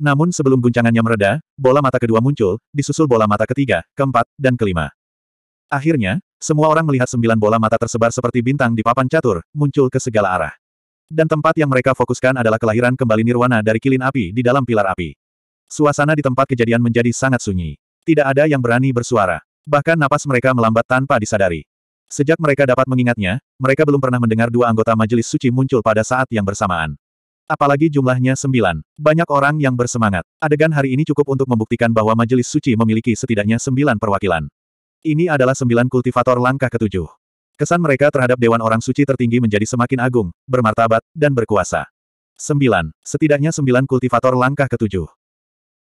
Namun sebelum guncangannya mereda, bola mata kedua muncul, disusul bola mata ketiga, keempat, dan kelima. Akhirnya, semua orang melihat sembilan bola mata tersebar seperti bintang di papan catur, muncul ke segala arah. Dan tempat yang mereka fokuskan adalah kelahiran kembali nirwana dari kilin api di dalam pilar api. Suasana di tempat kejadian menjadi sangat sunyi. Tidak ada yang berani bersuara. Bahkan napas mereka melambat tanpa disadari. Sejak mereka dapat mengingatnya, mereka belum pernah mendengar dua anggota majelis suci muncul pada saat yang bersamaan. Apalagi jumlahnya sembilan. Banyak orang yang bersemangat. Adegan hari ini cukup untuk membuktikan bahwa majelis suci memiliki setidaknya sembilan perwakilan. Ini adalah sembilan kultivator langkah ketujuh. Kesan mereka terhadap Dewan Orang Suci tertinggi menjadi semakin agung, bermartabat, dan berkuasa. Sembilan. Setidaknya sembilan kultivator langkah ketujuh.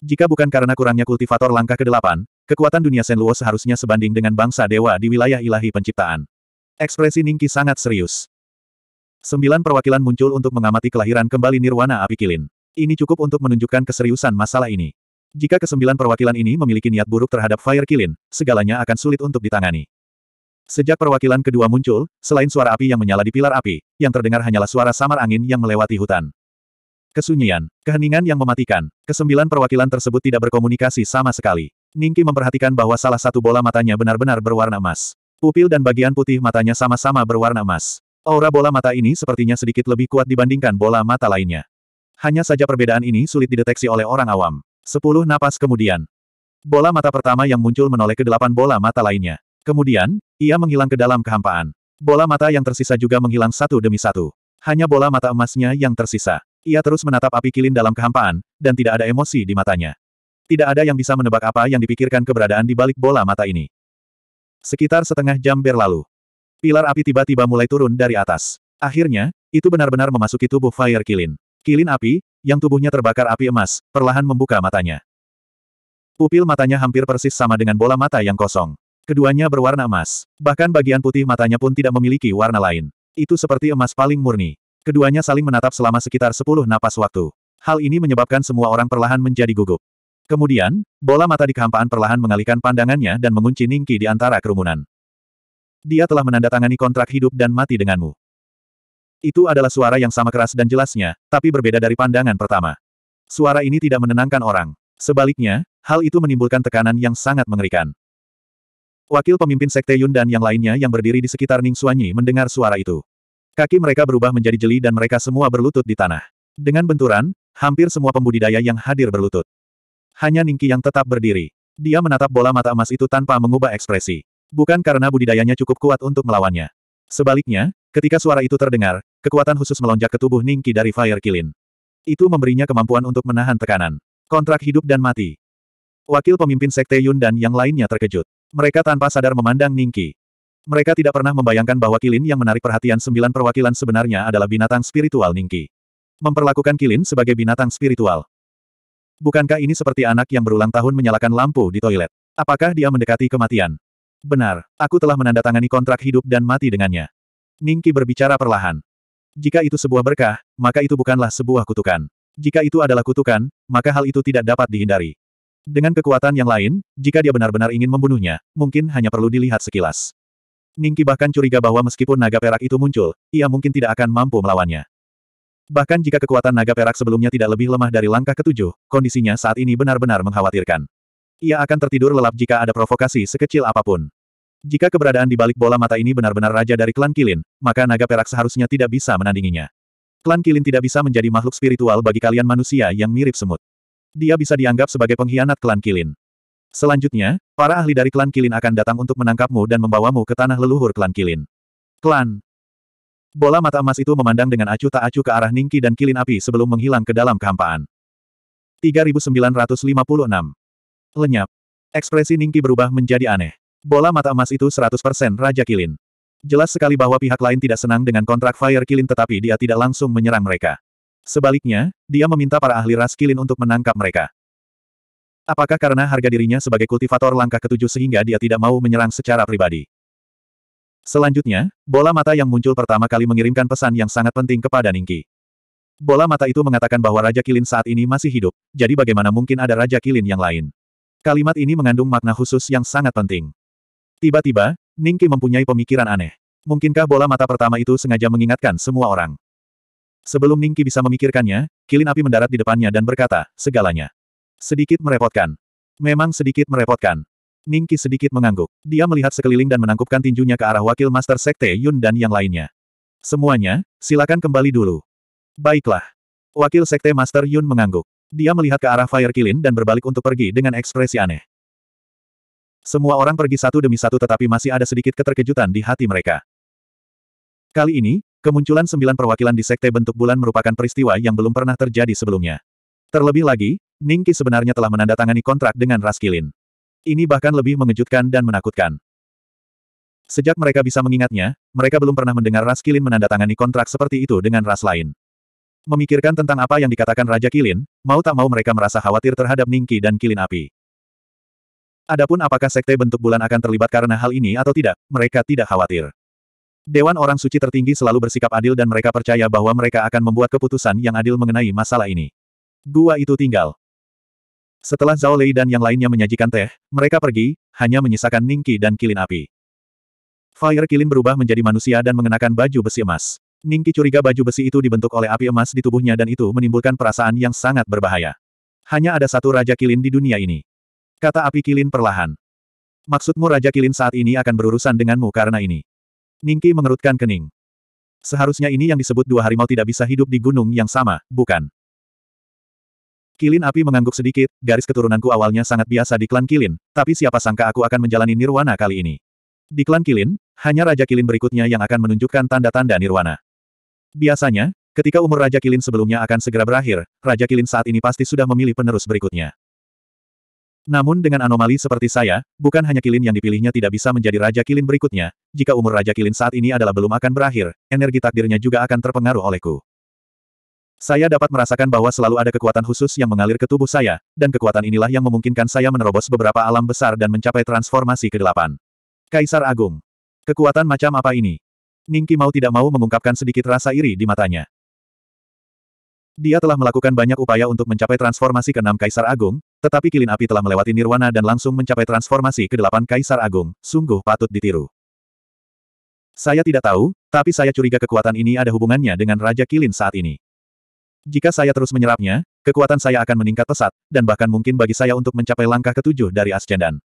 Jika bukan karena kurangnya kultivator langkah ke-8, kekuatan dunia Senluo seharusnya sebanding dengan bangsa dewa di wilayah ilahi penciptaan. Ekspresi Ningki sangat serius. Sembilan perwakilan muncul untuk mengamati kelahiran kembali Nirwana Api Kilin. Ini cukup untuk menunjukkan keseriusan masalah ini. Jika kesembilan perwakilan ini memiliki niat buruk terhadap Fire Kilin, segalanya akan sulit untuk ditangani. Sejak perwakilan kedua muncul, selain suara api yang menyala di pilar api, yang terdengar hanyalah suara samar angin yang melewati hutan. Kesunyian, keheningan yang mematikan, kesembilan perwakilan tersebut tidak berkomunikasi sama sekali. Ningki memperhatikan bahwa salah satu bola matanya benar-benar berwarna emas. Pupil dan bagian putih matanya sama-sama berwarna emas. Aura bola mata ini sepertinya sedikit lebih kuat dibandingkan bola mata lainnya. Hanya saja perbedaan ini sulit dideteksi oleh orang awam. Sepuluh napas kemudian, bola mata pertama yang muncul menoleh ke delapan bola mata lainnya. Kemudian, ia menghilang ke dalam kehampaan. Bola mata yang tersisa juga menghilang satu demi satu. Hanya bola mata emasnya yang tersisa. Ia terus menatap api kilin dalam kehampaan, dan tidak ada emosi di matanya. Tidak ada yang bisa menebak apa yang dipikirkan keberadaan di balik bola mata ini. Sekitar setengah jam berlalu. Pilar api tiba-tiba mulai turun dari atas. Akhirnya, itu benar-benar memasuki tubuh Fire Kilin. Kilin api, yang tubuhnya terbakar api emas, perlahan membuka matanya. Pupil matanya hampir persis sama dengan bola mata yang kosong. Keduanya berwarna emas. Bahkan bagian putih matanya pun tidak memiliki warna lain. Itu seperti emas paling murni. Keduanya saling menatap selama sekitar sepuluh napas waktu. Hal ini menyebabkan semua orang perlahan menjadi gugup. Kemudian, bola mata di kehampaan perlahan mengalihkan pandangannya dan mengunci Ningki di antara kerumunan. Dia telah menandatangani kontrak hidup dan mati denganmu. Itu adalah suara yang sama keras dan jelasnya, tapi berbeda dari pandangan pertama. Suara ini tidak menenangkan orang. Sebaliknya, hal itu menimbulkan tekanan yang sangat mengerikan. Wakil pemimpin Sekte Yun dan yang lainnya yang berdiri di sekitar Ning Suanyi mendengar suara itu. Kaki mereka berubah menjadi jeli dan mereka semua berlutut di tanah. Dengan benturan, hampir semua pembudidaya yang hadir berlutut. Hanya Ningki yang tetap berdiri. Dia menatap bola mata emas itu tanpa mengubah ekspresi. Bukan karena budidayanya cukup kuat untuk melawannya. Sebaliknya, ketika suara itu terdengar, kekuatan khusus melonjak ke tubuh Ningki dari Fire Kilin. Itu memberinya kemampuan untuk menahan tekanan. Kontrak hidup dan mati. Wakil pemimpin Sekte Yun dan yang lainnya terkejut. Mereka tanpa sadar memandang Ningki. Mereka tidak pernah membayangkan bahwa Kilin yang menarik perhatian sembilan perwakilan sebenarnya adalah binatang spiritual Ningki. Memperlakukan Kilin sebagai binatang spiritual. Bukankah ini seperti anak yang berulang tahun menyalakan lampu di toilet? Apakah dia mendekati kematian? Benar, aku telah menandatangani kontrak hidup dan mati dengannya. Ningki berbicara perlahan. Jika itu sebuah berkah, maka itu bukanlah sebuah kutukan. Jika itu adalah kutukan, maka hal itu tidak dapat dihindari. Dengan kekuatan yang lain, jika dia benar-benar ingin membunuhnya, mungkin hanya perlu dilihat sekilas. Ningki bahkan curiga bahwa meskipun naga perak itu muncul, ia mungkin tidak akan mampu melawannya. Bahkan jika kekuatan naga perak sebelumnya tidak lebih lemah dari langkah ketujuh, kondisinya saat ini benar-benar mengkhawatirkan. Ia akan tertidur lelap jika ada provokasi sekecil apapun. Jika keberadaan di balik bola mata ini benar-benar raja dari klan Kilin, maka naga perak seharusnya tidak bisa menandinginya. Klan Kilin tidak bisa menjadi makhluk spiritual bagi kalian manusia yang mirip semut. Dia bisa dianggap sebagai pengkhianat klan Kilin. Selanjutnya, para ahli dari klan Kilin akan datang untuk menangkapmu dan membawamu ke tanah leluhur klan Kilin. Klan. Bola mata emas itu memandang dengan acuh tak acuh ke arah Ningki dan Kilin api sebelum menghilang ke dalam kehampaan. 3956. Lenyap. Ekspresi Ningki berubah menjadi aneh. Bola mata emas itu 100% Raja Kilin. Jelas sekali bahwa pihak lain tidak senang dengan kontrak Fire Kilin tetapi dia tidak langsung menyerang mereka. Sebaliknya, dia meminta para ahli ras Kilin untuk menangkap mereka. Apakah karena harga dirinya sebagai kultivator langkah ketujuh sehingga dia tidak mau menyerang secara pribadi? Selanjutnya, bola mata yang muncul pertama kali mengirimkan pesan yang sangat penting kepada Ningki. Bola mata itu mengatakan bahwa Raja Kilin saat ini masih hidup, jadi bagaimana mungkin ada Raja Kilin yang lain? Kalimat ini mengandung makna khusus yang sangat penting. Tiba-tiba, Ningki mempunyai pemikiran aneh. Mungkinkah bola mata pertama itu sengaja mengingatkan semua orang? Sebelum Ningki bisa memikirkannya, Kilin api mendarat di depannya dan berkata, segalanya. Sedikit merepotkan. Memang sedikit merepotkan. Ningki sedikit mengangguk. Dia melihat sekeliling dan menangkupkan tinjunya ke arah wakil Master Sekte Yun dan yang lainnya. Semuanya, silakan kembali dulu. Baiklah. Wakil Sekte Master Yun mengangguk. Dia melihat ke arah Fire Kilin dan berbalik untuk pergi dengan ekspresi aneh. Semua orang pergi satu demi satu tetapi masih ada sedikit keterkejutan di hati mereka. Kali ini, kemunculan sembilan perwakilan di Sekte Bentuk Bulan merupakan peristiwa yang belum pernah terjadi sebelumnya. Terlebih lagi, Ningki sebenarnya telah menandatangani kontrak dengan Raskilin. Ini bahkan lebih mengejutkan dan menakutkan. Sejak mereka bisa mengingatnya, mereka belum pernah mendengar Ras Kilin menandatangani kontrak seperti itu dengan ras lain. Memikirkan tentang apa yang dikatakan Raja Kilin, mau tak mau mereka merasa khawatir terhadap Ningki dan Kilin Api. Adapun apakah sekte bentuk bulan akan terlibat karena hal ini atau tidak, mereka tidak khawatir. Dewan Orang Suci tertinggi selalu bersikap adil dan mereka percaya bahwa mereka akan membuat keputusan yang adil mengenai masalah ini. Gua itu tinggal. Setelah Zhao Lei dan yang lainnya menyajikan teh, mereka pergi, hanya menyisakan Ningki dan kilin api. Fire Kilin berubah menjadi manusia dan mengenakan baju besi emas. Ningki curiga baju besi itu dibentuk oleh api emas di tubuhnya dan itu menimbulkan perasaan yang sangat berbahaya. Hanya ada satu Raja Kilin di dunia ini. Kata api Kilin perlahan. Maksudmu Raja Kilin saat ini akan berurusan denganmu karena ini. Ningki mengerutkan kening. Seharusnya ini yang disebut dua harimau tidak bisa hidup di gunung yang sama, bukan? Kilin api mengangguk sedikit, garis keturunanku awalnya sangat biasa di klan Kilin, tapi siapa sangka aku akan menjalani nirwana kali ini. Di klan Kilin, hanya Raja Kilin berikutnya yang akan menunjukkan tanda-tanda nirwana. Biasanya, ketika umur Raja Kilin sebelumnya akan segera berakhir, Raja Kilin saat ini pasti sudah memilih penerus berikutnya. Namun dengan anomali seperti saya, bukan hanya Kilin yang dipilihnya tidak bisa menjadi Raja Kilin berikutnya, jika umur Raja Kilin saat ini adalah belum akan berakhir, energi takdirnya juga akan terpengaruh olehku. Saya dapat merasakan bahwa selalu ada kekuatan khusus yang mengalir ke tubuh saya, dan kekuatan inilah yang memungkinkan saya menerobos beberapa alam besar dan mencapai transformasi ke-8. Kaisar Agung. Kekuatan macam apa ini? Ningki mau tidak mau mengungkapkan sedikit rasa iri di matanya. Dia telah melakukan banyak upaya untuk mencapai transformasi ke-6 Kaisar Agung, tetapi kilin api telah melewati nirwana dan langsung mencapai transformasi ke-8 Kaisar Agung, sungguh patut ditiru. Saya tidak tahu, tapi saya curiga kekuatan ini ada hubungannya dengan Raja Kilin saat ini. Jika saya terus menyerapnya, kekuatan saya akan meningkat pesat, dan bahkan mungkin bagi saya untuk mencapai langkah ketujuh dari Ascendan.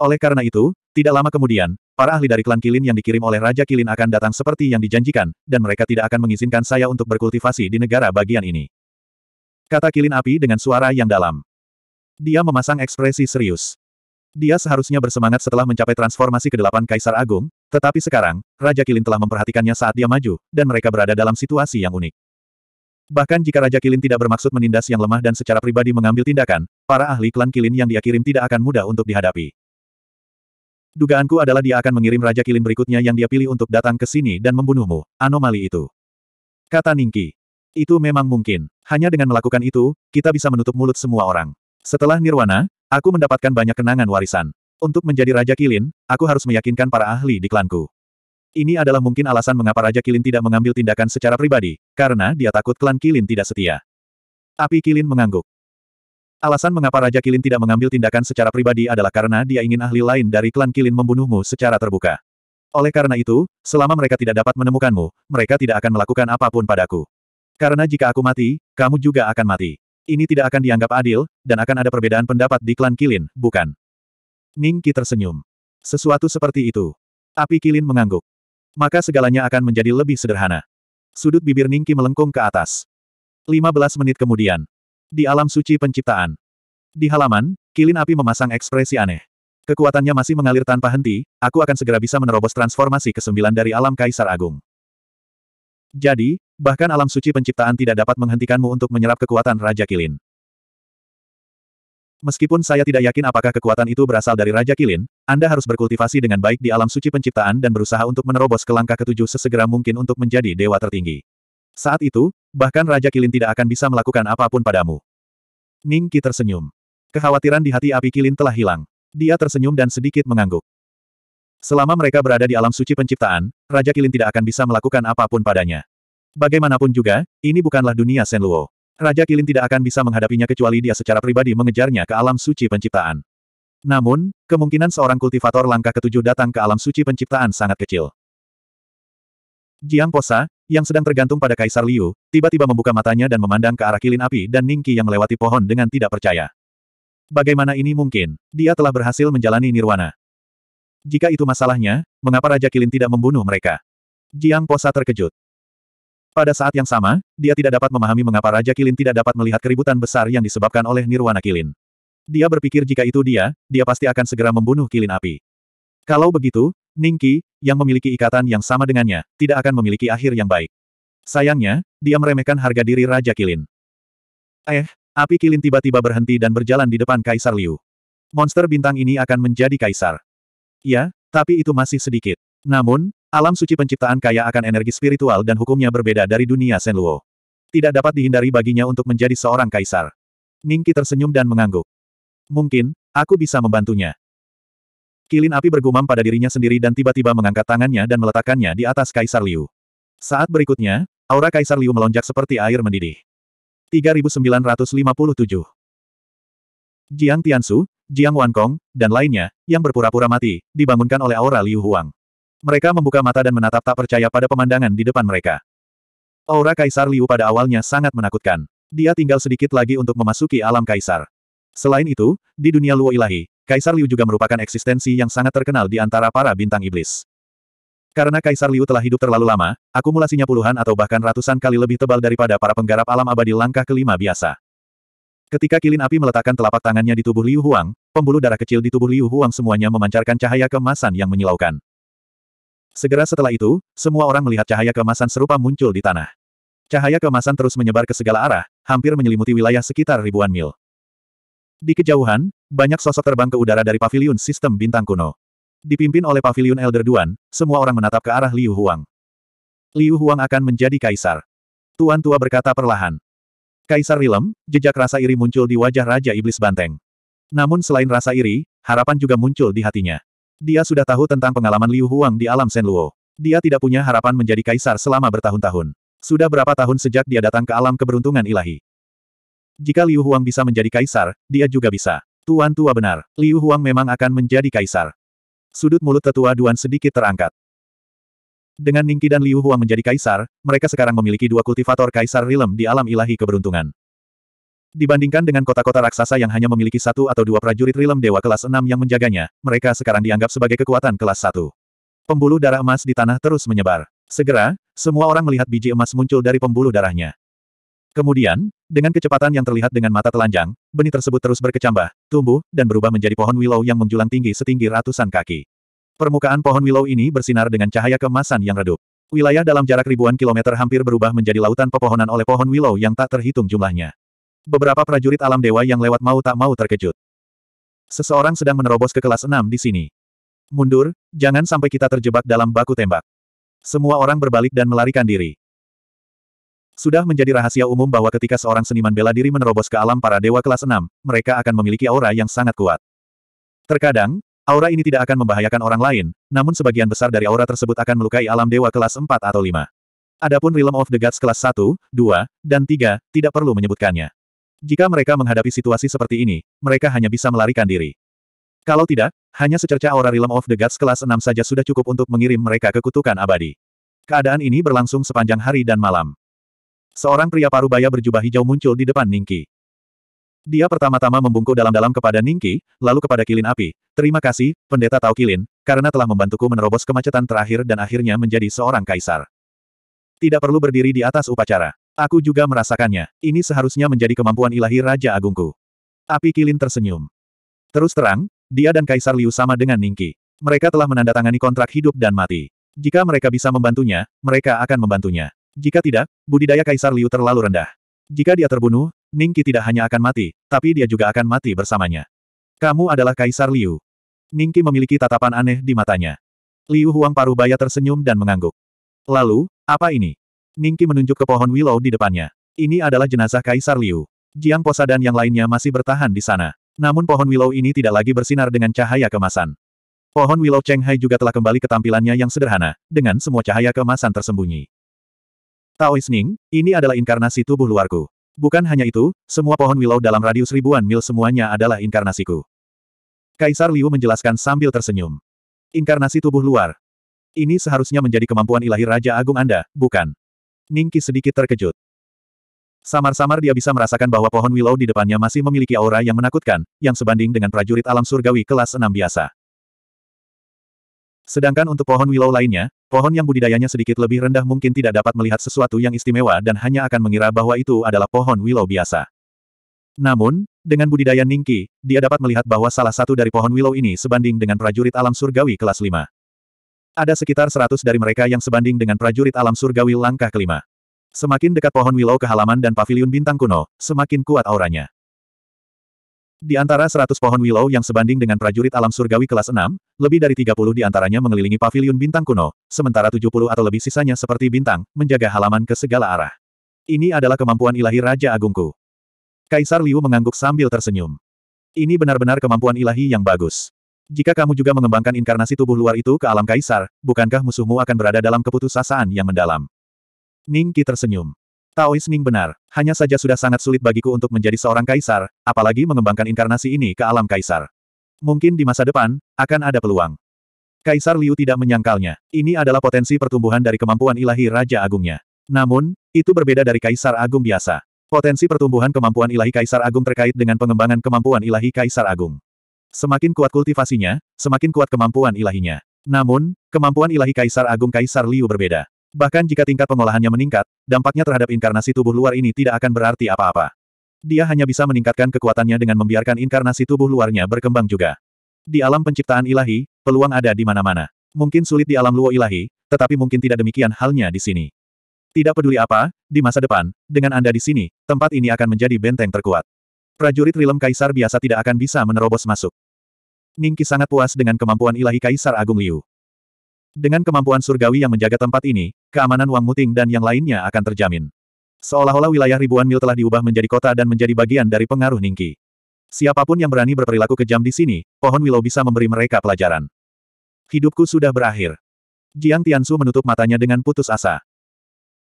Oleh karena itu, tidak lama kemudian, para ahli dari klan Kilin yang dikirim oleh Raja Kilin akan datang seperti yang dijanjikan, dan mereka tidak akan mengizinkan saya untuk berkultivasi di negara bagian ini. Kata Kilin Api dengan suara yang dalam. Dia memasang ekspresi serius. Dia seharusnya bersemangat setelah mencapai transformasi ke delapan Kaisar Agung, tetapi sekarang, Raja Kilin telah memperhatikannya saat dia maju, dan mereka berada dalam situasi yang unik. Bahkan jika Raja Kilin tidak bermaksud menindas yang lemah dan secara pribadi mengambil tindakan, para ahli klan Kilin yang dia kirim tidak akan mudah untuk dihadapi. Dugaanku adalah dia akan mengirim Raja Kilin berikutnya yang dia pilih untuk datang ke sini dan membunuhmu, anomali itu. Kata Ningki. Itu memang mungkin. Hanya dengan melakukan itu, kita bisa menutup mulut semua orang. Setelah Nirwana, aku mendapatkan banyak kenangan warisan. Untuk menjadi Raja Kilin, aku harus meyakinkan para ahli di klanku. Ini adalah mungkin alasan mengapa Raja Kilin tidak mengambil tindakan secara pribadi, karena dia takut klan Kilin tidak setia. Api Kilin mengangguk. Alasan mengapa Raja Kilin tidak mengambil tindakan secara pribadi adalah karena dia ingin ahli lain dari klan Kilin membunuhmu secara terbuka. Oleh karena itu, selama mereka tidak dapat menemukanmu, mereka tidak akan melakukan apapun padaku. Karena jika aku mati, kamu juga akan mati. Ini tidak akan dianggap adil, dan akan ada perbedaan pendapat di klan Kilin, bukan? Ning Qi tersenyum. Sesuatu seperti itu. Api Kilin mengangguk maka segalanya akan menjadi lebih sederhana. Sudut bibir Ningki melengkung ke atas. 15 menit kemudian. Di alam suci penciptaan. Di halaman, kilin api memasang ekspresi aneh. Kekuatannya masih mengalir tanpa henti, aku akan segera bisa menerobos transformasi ke-9 dari alam Kaisar Agung. Jadi, bahkan alam suci penciptaan tidak dapat menghentikanmu untuk menyerap kekuatan Raja Kilin. Meskipun saya tidak yakin apakah kekuatan itu berasal dari Raja Kilin, Anda harus berkultivasi dengan baik di alam suci penciptaan dan berusaha untuk menerobos ke langkah ketujuh sesegera mungkin untuk menjadi dewa tertinggi. Saat itu, bahkan Raja Kilin tidak akan bisa melakukan apapun padamu. Ning Qi tersenyum. Kekhawatiran di hati api Kilin telah hilang. Dia tersenyum dan sedikit mengangguk. Selama mereka berada di alam suci penciptaan, Raja Kilin tidak akan bisa melakukan apapun padanya. Bagaimanapun juga, ini bukanlah dunia Luo. Raja Kilin tidak akan bisa menghadapinya kecuali dia secara pribadi mengejarnya ke alam suci penciptaan. Namun, kemungkinan seorang kultivator langkah ketujuh datang ke alam suci penciptaan sangat kecil. Jiang Posa, yang sedang tergantung pada Kaisar Liu, tiba-tiba membuka matanya dan memandang ke arah kilin api dan Ningki yang melewati pohon dengan tidak percaya. Bagaimana ini mungkin? Dia telah berhasil menjalani nirwana. Jika itu masalahnya, mengapa Raja Kilin tidak membunuh mereka? Jiang Posa terkejut. Pada saat yang sama, dia tidak dapat memahami mengapa Raja Kilin tidak dapat melihat keributan besar yang disebabkan oleh Nirwana Kilin. Dia berpikir jika itu dia, dia pasti akan segera membunuh Kilin Api. Kalau begitu, Ningki, yang memiliki ikatan yang sama dengannya, tidak akan memiliki akhir yang baik. Sayangnya, dia meremehkan harga diri Raja Kilin. Eh, api Kilin tiba-tiba berhenti dan berjalan di depan Kaisar Liu. Monster bintang ini akan menjadi kaisar. Ya, tapi itu masih sedikit. Namun, Alam suci penciptaan kaya akan energi spiritual dan hukumnya berbeda dari dunia Senluo. Tidak dapat dihindari baginya untuk menjadi seorang kaisar. Ningki tersenyum dan mengangguk. Mungkin, aku bisa membantunya. Kilin api bergumam pada dirinya sendiri dan tiba-tiba mengangkat tangannya dan meletakkannya di atas Kaisar Liu. Saat berikutnya, aura Kaisar Liu melonjak seperti air mendidih. 3957 Jiang Tiansu, Jiang Wankong, dan lainnya, yang berpura-pura mati, dibangunkan oleh aura Liu Huang. Mereka membuka mata dan menatap tak percaya pada pemandangan di depan mereka. Aura Kaisar Liu pada awalnya sangat menakutkan. Dia tinggal sedikit lagi untuk memasuki alam Kaisar. Selain itu, di dunia Luo Ilahi, Kaisar Liu juga merupakan eksistensi yang sangat terkenal di antara para bintang iblis. Karena Kaisar Liu telah hidup terlalu lama, akumulasinya puluhan atau bahkan ratusan kali lebih tebal daripada para penggarap alam abadi langkah kelima biasa. Ketika kilin api meletakkan telapak tangannya di tubuh Liu Huang, pembuluh darah kecil di tubuh Liu Huang semuanya memancarkan cahaya kemasan yang menyilaukan. Segera setelah itu, semua orang melihat cahaya kemasan serupa muncul di tanah. Cahaya kemasan terus menyebar ke segala arah, hampir menyelimuti wilayah sekitar ribuan mil. Di kejauhan, banyak sosok terbang ke udara dari paviliun sistem bintang kuno. Dipimpin oleh paviliun Elder Duan, semua orang menatap ke arah Liu Huang. Liu Huang akan menjadi kaisar. Tuan tua berkata perlahan. Kaisar Rilem, jejak rasa iri muncul di wajah Raja Iblis Banteng. Namun selain rasa iri, harapan juga muncul di hatinya. Dia sudah tahu tentang pengalaman Liu Huang di alam Senluo. Dia tidak punya harapan menjadi kaisar selama bertahun-tahun. Sudah berapa tahun sejak dia datang ke alam keberuntungan ilahi. Jika Liu Huang bisa menjadi kaisar, dia juga bisa. Tuan tua benar, Liu Huang memang akan menjadi kaisar. Sudut mulut tetua Duan sedikit terangkat. Dengan Ningki dan Liu Huang menjadi kaisar, mereka sekarang memiliki dua kultivator kaisar rilem di alam ilahi keberuntungan. Dibandingkan dengan kota-kota raksasa yang hanya memiliki satu atau dua prajurit rilem dewa kelas enam yang menjaganya, mereka sekarang dianggap sebagai kekuatan kelas satu. Pembuluh darah emas di tanah terus menyebar. Segera, semua orang melihat biji emas muncul dari pembuluh darahnya. Kemudian, dengan kecepatan yang terlihat dengan mata telanjang, benih tersebut terus berkecambah, tumbuh, dan berubah menjadi pohon willow yang menjulang tinggi setinggi ratusan kaki. Permukaan pohon willow ini bersinar dengan cahaya kemasan yang redup. Wilayah dalam jarak ribuan kilometer hampir berubah menjadi lautan pepohonan oleh pohon willow yang tak terhitung jumlahnya. Beberapa prajurit alam dewa yang lewat mau tak mau terkejut. Seseorang sedang menerobos ke kelas 6 di sini. Mundur, jangan sampai kita terjebak dalam baku tembak. Semua orang berbalik dan melarikan diri. Sudah menjadi rahasia umum bahwa ketika seorang seniman bela diri menerobos ke alam para dewa kelas 6, mereka akan memiliki aura yang sangat kuat. Terkadang, aura ini tidak akan membahayakan orang lain, namun sebagian besar dari aura tersebut akan melukai alam dewa kelas 4 atau 5. Adapun Realm of the Gods kelas 1, 2, dan 3, tidak perlu menyebutkannya. Jika mereka menghadapi situasi seperti ini, mereka hanya bisa melarikan diri. Kalau tidak, hanya secerca aura Realm of the Gods kelas 6 saja sudah cukup untuk mengirim mereka ke kutukan abadi. Keadaan ini berlangsung sepanjang hari dan malam. Seorang pria paru-baya berjubah hijau muncul di depan Ningki. Dia pertama-tama membungkuk dalam-dalam kepada Ningki, lalu kepada Kilin Api. Terima kasih, Pendeta Tau Kilin, karena telah membantuku menerobos kemacetan terakhir dan akhirnya menjadi seorang kaisar. Tidak perlu berdiri di atas upacara. Aku juga merasakannya. Ini seharusnya menjadi kemampuan ilahi Raja Agungku. Api Kilin tersenyum. Terus terang, dia dan Kaisar Liu sama dengan Ningki. Mereka telah menandatangani kontrak hidup dan mati. Jika mereka bisa membantunya, mereka akan membantunya. Jika tidak, budidaya Kaisar Liu terlalu rendah. Jika dia terbunuh, Ningki tidak hanya akan mati, tapi dia juga akan mati bersamanya. Kamu adalah Kaisar Liu. Ningki memiliki tatapan aneh di matanya. Liu Huang Parubaya tersenyum dan mengangguk. Lalu, apa ini? Ningki menunjuk ke pohon Willow di depannya. Ini adalah jenazah Kaisar Liu. Jiang Posa dan yang lainnya masih bertahan di sana. Namun pohon Willow ini tidak lagi bersinar dengan cahaya kemasan. Pohon Willow Cheng Hai juga telah kembali ke tampilannya yang sederhana, dengan semua cahaya kemasan tersembunyi. Taois Ning, ini adalah inkarnasi tubuh luarku. Bukan hanya itu, semua pohon Willow dalam radius ribuan mil semuanya adalah inkarnasiku. Kaisar Liu menjelaskan sambil tersenyum. Inkarnasi tubuh luar. Ini seharusnya menjadi kemampuan ilahi Raja Agung Anda, bukan? Ningki sedikit terkejut. Samar-samar dia bisa merasakan bahwa pohon willow di depannya masih memiliki aura yang menakutkan, yang sebanding dengan prajurit alam surgawi kelas 6 biasa. Sedangkan untuk pohon willow lainnya, pohon yang budidayanya sedikit lebih rendah mungkin tidak dapat melihat sesuatu yang istimewa dan hanya akan mengira bahwa itu adalah pohon willow biasa. Namun, dengan budidaya Ningki, dia dapat melihat bahwa salah satu dari pohon willow ini sebanding dengan prajurit alam surgawi kelas 5. Ada sekitar seratus dari mereka yang sebanding dengan prajurit alam surgawi langkah kelima. Semakin dekat pohon willow ke halaman dan pavilion bintang kuno, semakin kuat auranya. Di antara seratus pohon willow yang sebanding dengan prajurit alam surgawi kelas enam, lebih dari tiga puluh di antaranya mengelilingi pavilion bintang kuno, sementara tujuh puluh atau lebih sisanya seperti bintang, menjaga halaman ke segala arah. Ini adalah kemampuan ilahi Raja Agungku. Kaisar Liu mengangguk sambil tersenyum. Ini benar-benar kemampuan ilahi yang bagus. Jika kamu juga mengembangkan inkarnasi tubuh luar itu ke alam kaisar, bukankah musuhmu akan berada dalam keputusasaan yang mendalam? Ning Qi tersenyum. Taois Ning benar, hanya saja sudah sangat sulit bagiku untuk menjadi seorang kaisar, apalagi mengembangkan inkarnasi ini ke alam kaisar. Mungkin di masa depan, akan ada peluang. Kaisar Liu tidak menyangkalnya. Ini adalah potensi pertumbuhan dari kemampuan ilahi Raja Agungnya. Namun, itu berbeda dari Kaisar Agung biasa. Potensi pertumbuhan kemampuan ilahi Kaisar Agung terkait dengan pengembangan kemampuan ilahi Kaisar Agung. Semakin kuat kultivasinya, semakin kuat kemampuan ilahinya. Namun, kemampuan ilahi Kaisar Agung Kaisar Liu berbeda. Bahkan jika tingkat pengolahannya meningkat, dampaknya terhadap inkarnasi tubuh luar ini tidak akan berarti apa-apa. Dia hanya bisa meningkatkan kekuatannya dengan membiarkan inkarnasi tubuh luarnya berkembang juga. Di alam penciptaan ilahi, peluang ada di mana-mana. Mungkin sulit di alam luo ilahi, tetapi mungkin tidak demikian halnya di sini. Tidak peduli apa, di masa depan, dengan Anda di sini, tempat ini akan menjadi benteng terkuat. Prajurit Rilem Kaisar biasa tidak akan bisa menerobos masuk. Ningki sangat puas dengan kemampuan ilahi Kaisar Agung Liu. Dengan kemampuan surgawi yang menjaga tempat ini, keamanan Wang Muting dan yang lainnya akan terjamin. Seolah-olah wilayah ribuan mil telah diubah menjadi kota dan menjadi bagian dari pengaruh Ningki. Siapapun yang berani berperilaku kejam di sini, pohon willow bisa memberi mereka pelajaran. Hidupku sudah berakhir. Jiang Tiansu menutup matanya dengan putus asa.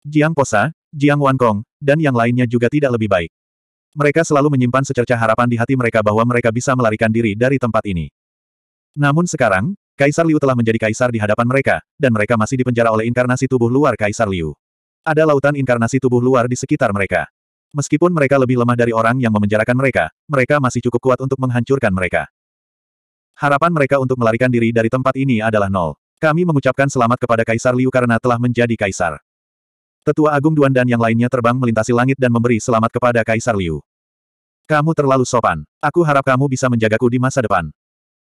Jiang Posa, Jiang Wankong, dan yang lainnya juga tidak lebih baik. Mereka selalu menyimpan secerca harapan di hati mereka bahwa mereka bisa melarikan diri dari tempat ini. Namun sekarang, Kaisar Liu telah menjadi kaisar di hadapan mereka, dan mereka masih dipenjara oleh inkarnasi tubuh luar Kaisar Liu. Ada lautan inkarnasi tubuh luar di sekitar mereka. Meskipun mereka lebih lemah dari orang yang memenjarakan mereka, mereka masih cukup kuat untuk menghancurkan mereka. Harapan mereka untuk melarikan diri dari tempat ini adalah nol. Kami mengucapkan selamat kepada Kaisar Liu karena telah menjadi kaisar. Tetua Agung Duan dan yang lainnya terbang melintasi langit dan memberi selamat kepada Kaisar Liu. Kamu terlalu sopan. Aku harap kamu bisa menjagaku di masa depan.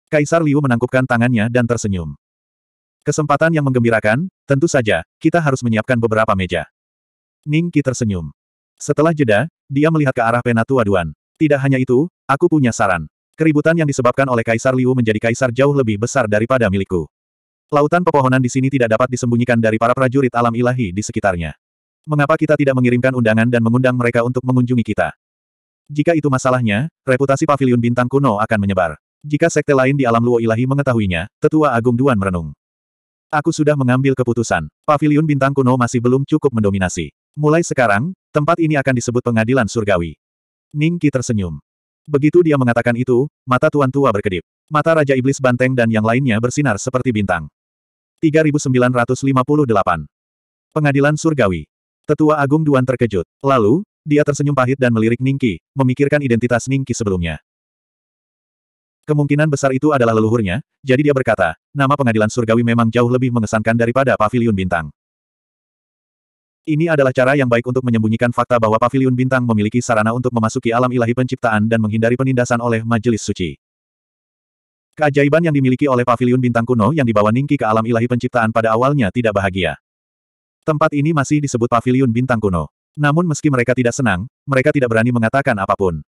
Kaisar Liu menangkupkan tangannya dan tersenyum. Kesempatan yang menggembirakan, tentu saja, kita harus menyiapkan beberapa meja. Ning Qi tersenyum. Setelah jeda, dia melihat ke arah Penatua Duan. Tidak hanya itu, aku punya saran. Keributan yang disebabkan oleh Kaisar Liu menjadi kaisar jauh lebih besar daripada milikku. Lautan pepohonan di sini tidak dapat disembunyikan dari para prajurit alam ilahi di sekitarnya. Mengapa kita tidak mengirimkan undangan dan mengundang mereka untuk mengunjungi kita? Jika itu masalahnya, reputasi pavilion bintang kuno akan menyebar. Jika sekte lain di alam luo ilahi mengetahuinya, tetua agung Duan merenung. Aku sudah mengambil keputusan. Pavilion bintang kuno masih belum cukup mendominasi. Mulai sekarang, tempat ini akan disebut pengadilan surgawi. Ningki tersenyum. Begitu dia mengatakan itu, mata tuan tua berkedip. Mata Raja Iblis Banteng dan yang lainnya bersinar seperti bintang. 3958. Pengadilan Surgawi Tetua Agung Duan terkejut. Lalu, dia tersenyum pahit dan melirik Ningki, memikirkan identitas Ningki sebelumnya. Kemungkinan besar itu adalah leluhurnya, jadi dia berkata, nama pengadilan surgawi memang jauh lebih mengesankan daripada Pavilion bintang. Ini adalah cara yang baik untuk menyembunyikan fakta bahwa Pavilion bintang memiliki sarana untuk memasuki alam ilahi penciptaan dan menghindari penindasan oleh majelis suci. Keajaiban yang dimiliki oleh Pavilion bintang kuno yang dibawa Ningki ke alam ilahi penciptaan pada awalnya tidak bahagia. Tempat ini masih disebut Paviliun Bintang Kuno. Namun meski mereka tidak senang, mereka tidak berani mengatakan apapun.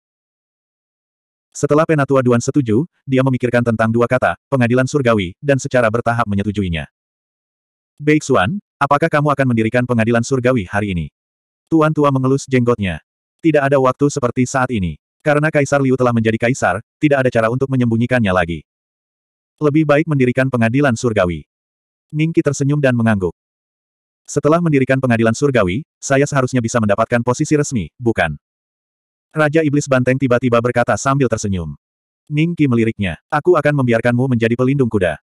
Setelah Penatua Duan setuju, dia memikirkan tentang dua kata, pengadilan surgawi, dan secara bertahap menyetujuinya. Xuan, apakah kamu akan mendirikan pengadilan surgawi hari ini? Tuan Tua mengelus jenggotnya. Tidak ada waktu seperti saat ini. Karena Kaisar Liu telah menjadi kaisar, tidak ada cara untuk menyembunyikannya lagi. Lebih baik mendirikan pengadilan surgawi. Ningki tersenyum dan mengangguk. Setelah mendirikan pengadilan surgawi, saya seharusnya bisa mendapatkan posisi resmi, bukan? Raja Iblis Banteng tiba-tiba berkata sambil tersenyum. Ningki meliriknya, aku akan membiarkanmu menjadi pelindung kuda.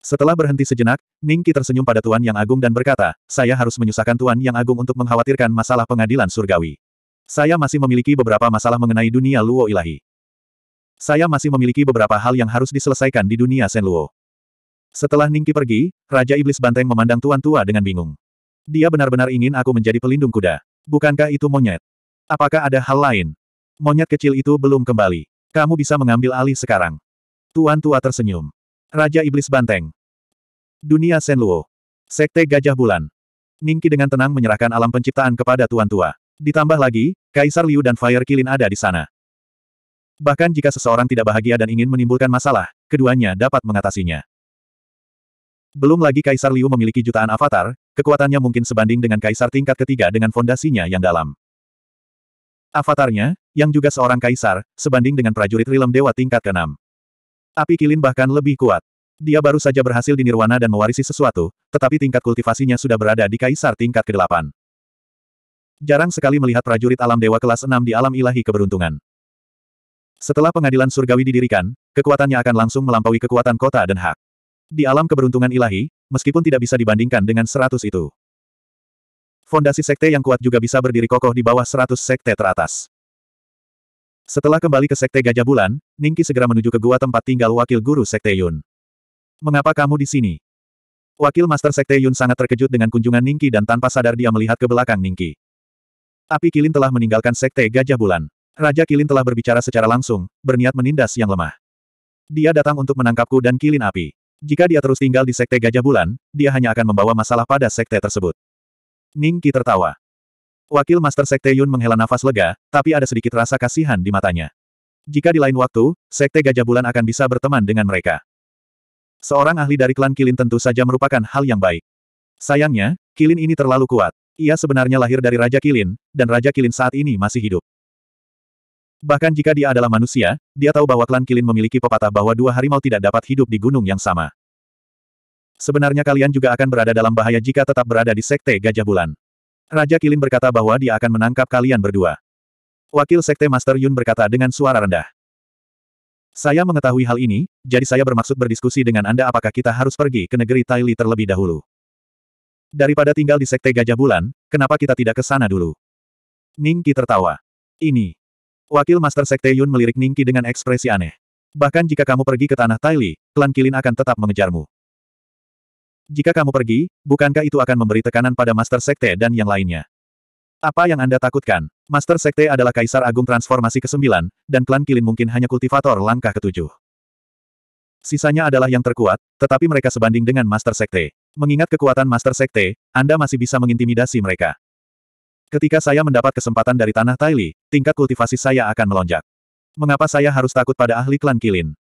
Setelah berhenti sejenak, Ningki tersenyum pada Tuan Yang Agung dan berkata, saya harus menyusahkan Tuan Yang Agung untuk mengkhawatirkan masalah pengadilan surgawi. Saya masih memiliki beberapa masalah mengenai dunia Luo Ilahi. Saya masih memiliki beberapa hal yang harus diselesaikan di dunia Sen Luo." Setelah Ningki pergi, Raja Iblis Banteng memandang Tuan Tua dengan bingung. Dia benar-benar ingin aku menjadi pelindung kuda. Bukankah itu monyet? Apakah ada hal lain? Monyet kecil itu belum kembali. Kamu bisa mengambil alih sekarang. Tuan Tua tersenyum. Raja Iblis Banteng. Dunia Senluo. Sekte Gajah Bulan. Ningki dengan tenang menyerahkan alam penciptaan kepada Tuan Tua. Ditambah lagi, Kaisar Liu dan Fire Kilin ada di sana. Bahkan jika seseorang tidak bahagia dan ingin menimbulkan masalah, keduanya dapat mengatasinya. Belum lagi Kaisar Liu memiliki jutaan avatar, kekuatannya mungkin sebanding dengan Kaisar tingkat ketiga dengan fondasinya yang dalam. Avatarnya, yang juga seorang Kaisar, sebanding dengan prajurit Rilem Dewa tingkat ke-6. Api Kilin bahkan lebih kuat. Dia baru saja berhasil di Nirwana dan mewarisi sesuatu, tetapi tingkat kultivasinya sudah berada di Kaisar tingkat ke-8. Jarang sekali melihat prajurit alam dewa kelas 6 di alam ilahi keberuntungan. Setelah pengadilan surgawi didirikan, kekuatannya akan langsung melampaui kekuatan kota dan hak. Di alam keberuntungan ilahi, meskipun tidak bisa dibandingkan dengan seratus itu. Fondasi sekte yang kuat juga bisa berdiri kokoh di bawah seratus sekte teratas. Setelah kembali ke sekte Gajah Bulan, Ningki segera menuju ke gua tempat tinggal wakil guru sekte Yun. Mengapa kamu di sini? Wakil Master Sekte Yun sangat terkejut dengan kunjungan Ningki dan tanpa sadar dia melihat ke belakang Ningki. Api Kilin telah meninggalkan Sekte Gajah Bulan. Raja Kilin telah berbicara secara langsung, berniat menindas yang lemah. Dia datang untuk menangkapku dan Kilin Api. Jika dia terus tinggal di Sekte Gajah Bulan, dia hanya akan membawa masalah pada Sekte tersebut. Ning Qi tertawa. Wakil Master Sekte Yun menghela nafas lega, tapi ada sedikit rasa kasihan di matanya. Jika di lain waktu, Sekte Gajah Bulan akan bisa berteman dengan mereka. Seorang ahli dari klan Kilin tentu saja merupakan hal yang baik. Sayangnya, Kilin ini terlalu kuat. Ia sebenarnya lahir dari Raja Kilin, dan Raja Kilin saat ini masih hidup. Bahkan jika dia adalah manusia, dia tahu bahwa klan Kilin memiliki pepatah bahwa dua harimau tidak dapat hidup di gunung yang sama. Sebenarnya kalian juga akan berada dalam bahaya jika tetap berada di Sekte Gajah Bulan. Raja Kilin berkata bahwa dia akan menangkap kalian berdua. Wakil Sekte Master Yun berkata dengan suara rendah. Saya mengetahui hal ini, jadi saya bermaksud berdiskusi dengan Anda apakah kita harus pergi ke negeri Taili terlebih dahulu. Daripada tinggal di Sekte Gajah Bulan, kenapa kita tidak ke sana dulu? Ningki tertawa. Ini, Wakil Master Sekte Yun melirik Ningki dengan ekspresi aneh. Bahkan jika kamu pergi ke tanah Taili, klan Kilin akan tetap mengejarmu. Jika kamu pergi, bukankah itu akan memberi tekanan pada Master Sekte dan yang lainnya? Apa yang Anda takutkan? Master Sekte adalah Kaisar Agung Transformasi ke-9, dan klan Kilin mungkin hanya kultivator langkah ketujuh. Sisanya adalah yang terkuat, tetapi mereka sebanding dengan Master Sekte. Mengingat kekuatan Master Sekte, Anda masih bisa mengintimidasi mereka. Ketika saya mendapat kesempatan dari tanah Taili, tingkat kultivasi saya akan melonjak. Mengapa saya harus takut pada ahli klan Kilin?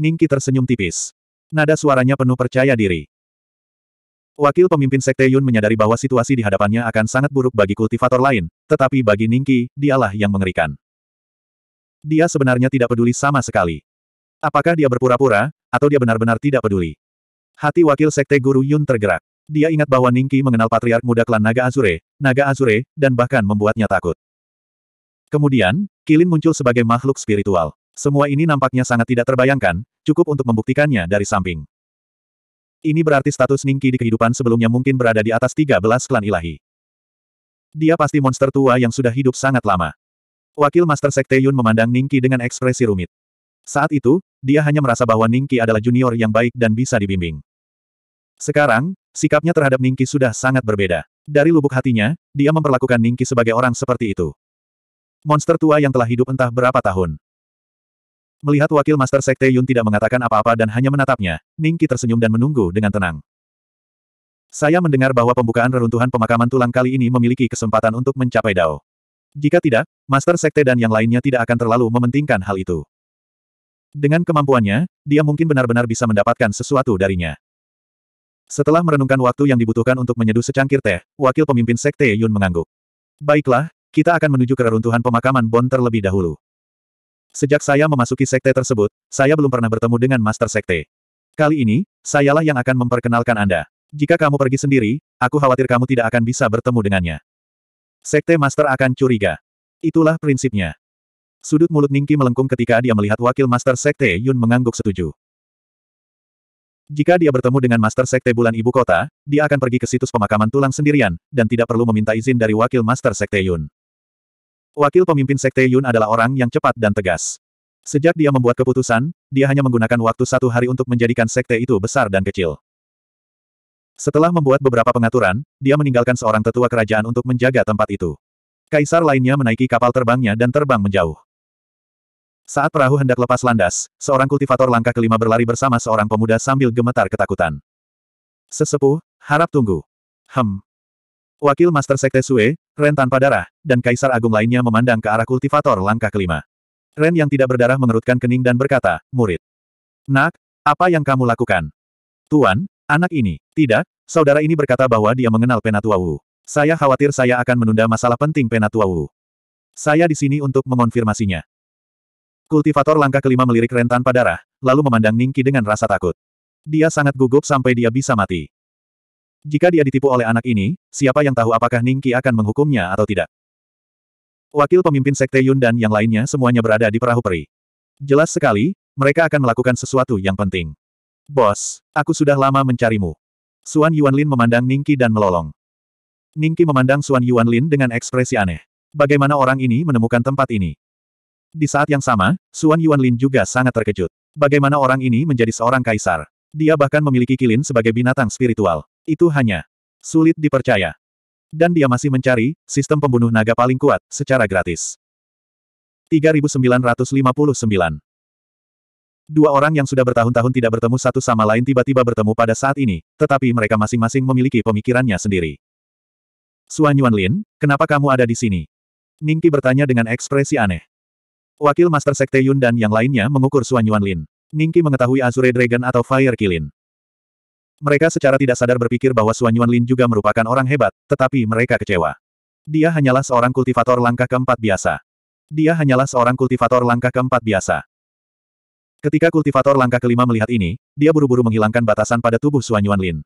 Ningki tersenyum tipis. Nada suaranya penuh percaya diri. Wakil pemimpin Sekte Yun menyadari bahwa situasi di hadapannya akan sangat buruk bagi kultivator lain, tetapi bagi Ningki, dialah yang mengerikan. Dia sebenarnya tidak peduli sama sekali. Apakah dia berpura-pura, atau dia benar-benar tidak peduli? Hati wakil Sekte Guru Yun tergerak. Dia ingat bahwa Ningki mengenal patriark muda klan Naga Azure, Naga Azure, dan bahkan membuatnya takut. Kemudian, Kilin muncul sebagai makhluk spiritual. Semua ini nampaknya sangat tidak terbayangkan, cukup untuk membuktikannya dari samping. Ini berarti status Ningki di kehidupan sebelumnya mungkin berada di atas 13 klan ilahi. Dia pasti monster tua yang sudah hidup sangat lama. Wakil Master Sekte Yun memandang Ningki dengan ekspresi rumit. Saat itu, dia hanya merasa bahwa Ningki adalah junior yang baik dan bisa dibimbing. Sekarang, sikapnya terhadap Ningki sudah sangat berbeda. Dari lubuk hatinya, dia memperlakukan Ningki sebagai orang seperti itu. Monster tua yang telah hidup entah berapa tahun. Melihat wakil Master Sekte Yun tidak mengatakan apa-apa dan hanya menatapnya, Ningki tersenyum dan menunggu dengan tenang. Saya mendengar bahwa pembukaan reruntuhan pemakaman tulang kali ini memiliki kesempatan untuk mencapai Dao. Jika tidak, Master Sekte dan yang lainnya tidak akan terlalu mementingkan hal itu. Dengan kemampuannya, dia mungkin benar-benar bisa mendapatkan sesuatu darinya. Setelah merenungkan waktu yang dibutuhkan untuk menyeduh secangkir teh, wakil pemimpin sekte Yun mengangguk. Baiklah, kita akan menuju ke reruntuhan pemakaman Bon terlebih dahulu. Sejak saya memasuki sekte tersebut, saya belum pernah bertemu dengan master sekte. Kali ini, sayalah yang akan memperkenalkan Anda. Jika kamu pergi sendiri, aku khawatir kamu tidak akan bisa bertemu dengannya. Sekte master akan curiga. Itulah prinsipnya. Sudut mulut Ningki melengkung ketika dia melihat wakil master sekte Yun mengangguk setuju. Jika dia bertemu dengan Master Sekte Bulan Ibu Kota, dia akan pergi ke situs pemakaman tulang sendirian, dan tidak perlu meminta izin dari wakil Master Sekte Yun. Wakil pemimpin Sekte Yun adalah orang yang cepat dan tegas. Sejak dia membuat keputusan, dia hanya menggunakan waktu satu hari untuk menjadikan sekte itu besar dan kecil. Setelah membuat beberapa pengaturan, dia meninggalkan seorang tetua kerajaan untuk menjaga tempat itu. Kaisar lainnya menaiki kapal terbangnya dan terbang menjauh. Saat perahu hendak lepas landas, seorang kultivator langkah kelima berlari bersama seorang pemuda sambil gemetar ketakutan. Sesepuh, harap tunggu. Hem. Wakil Master Sekte Sue, Ren tanpa darah, dan Kaisar Agung lainnya memandang ke arah kultivator langkah kelima. Ren yang tidak berdarah mengerutkan kening dan berkata, murid. Nak, apa yang kamu lakukan? Tuan, anak ini. Tidak, saudara ini berkata bahwa dia mengenal Penatua Wu. Saya khawatir saya akan menunda masalah penting Penatua Wu. Saya di sini untuk mengonfirmasinya. Kultivator langkah kelima melirik rentan pada darah, lalu memandang Ningki dengan rasa takut. Dia sangat gugup sampai dia bisa mati. Jika dia ditipu oleh anak ini, siapa yang tahu apakah Ningki akan menghukumnya atau tidak. Wakil pemimpin Sekte Yun dan yang lainnya semuanya berada di perahu peri. Jelas sekali, mereka akan melakukan sesuatu yang penting. Bos, aku sudah lama mencarimu. Suan Yuanlin memandang Ningki dan melolong. Ningki memandang Suan Yuanlin dengan ekspresi aneh. Bagaimana orang ini menemukan tempat ini? Di saat yang sama, Xuan Lin juga sangat terkejut. Bagaimana orang ini menjadi seorang kaisar? Dia bahkan memiliki kilin sebagai binatang spiritual. Itu hanya sulit dipercaya. Dan dia masih mencari sistem pembunuh naga paling kuat secara gratis. 3959 Dua orang yang sudah bertahun-tahun tidak bertemu satu sama lain tiba-tiba bertemu pada saat ini, tetapi mereka masing-masing memiliki pemikirannya sendiri. Suan Lin, kenapa kamu ada di sini? Ningki bertanya dengan ekspresi aneh. Wakil Master Sekte Yun dan yang lainnya mengukur Suan Yuan Lin. Ningki mengetahui Azure Dragon atau Fire Kilin. Mereka secara tidak sadar berpikir bahwa Suan Yuan Lin juga merupakan orang hebat, tetapi mereka kecewa. Dia hanyalah seorang kultivator langkah keempat biasa. Dia hanyalah seorang kultivator langkah keempat biasa. Ketika kultivator langkah kelima melihat ini, dia buru-buru menghilangkan batasan pada tubuh Suan Yuan Lin.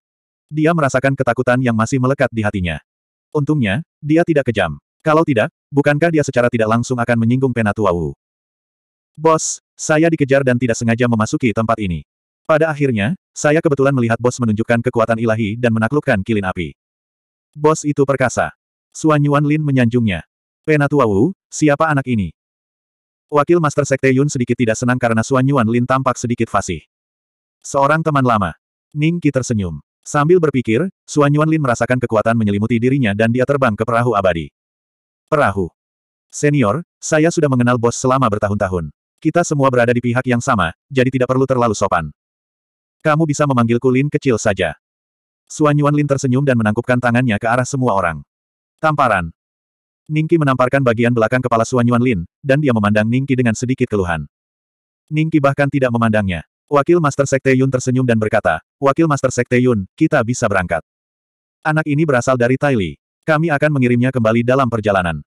Dia merasakan ketakutan yang masih melekat di hatinya. Untungnya, dia tidak kejam. Kalau tidak, bukankah dia secara tidak langsung akan menyinggung Penatua Wu? Bos, saya dikejar dan tidak sengaja memasuki tempat ini. Pada akhirnya, saya kebetulan melihat bos menunjukkan kekuatan ilahi dan menaklukkan kilin api. Bos itu perkasa. Suan Yuan Lin menyanjungnya. Penatua Wu, siapa anak ini? Wakil Master Sekte Yun sedikit tidak senang karena Suan Yuan Lin tampak sedikit fasih. Seorang teman lama. Ning Qi tersenyum. Sambil berpikir, Suan Yuan Lin merasakan kekuatan menyelimuti dirinya dan dia terbang ke perahu abadi. Perahu. Senior, saya sudah mengenal bos selama bertahun-tahun. Kita semua berada di pihak yang sama, jadi tidak perlu terlalu sopan. Kamu bisa memanggilku Lin kecil saja. Suan Yuan Lin tersenyum dan menangkupkan tangannya ke arah semua orang. Tamparan. Ningki menamparkan bagian belakang kepala Suan Yuan Lin, dan dia memandang Ningki dengan sedikit keluhan. Ningki bahkan tidak memandangnya. Wakil Master Sekte Yun tersenyum dan berkata, Wakil Master Sekte Yun, kita bisa berangkat. Anak ini berasal dari Li. Kami akan mengirimnya kembali dalam perjalanan.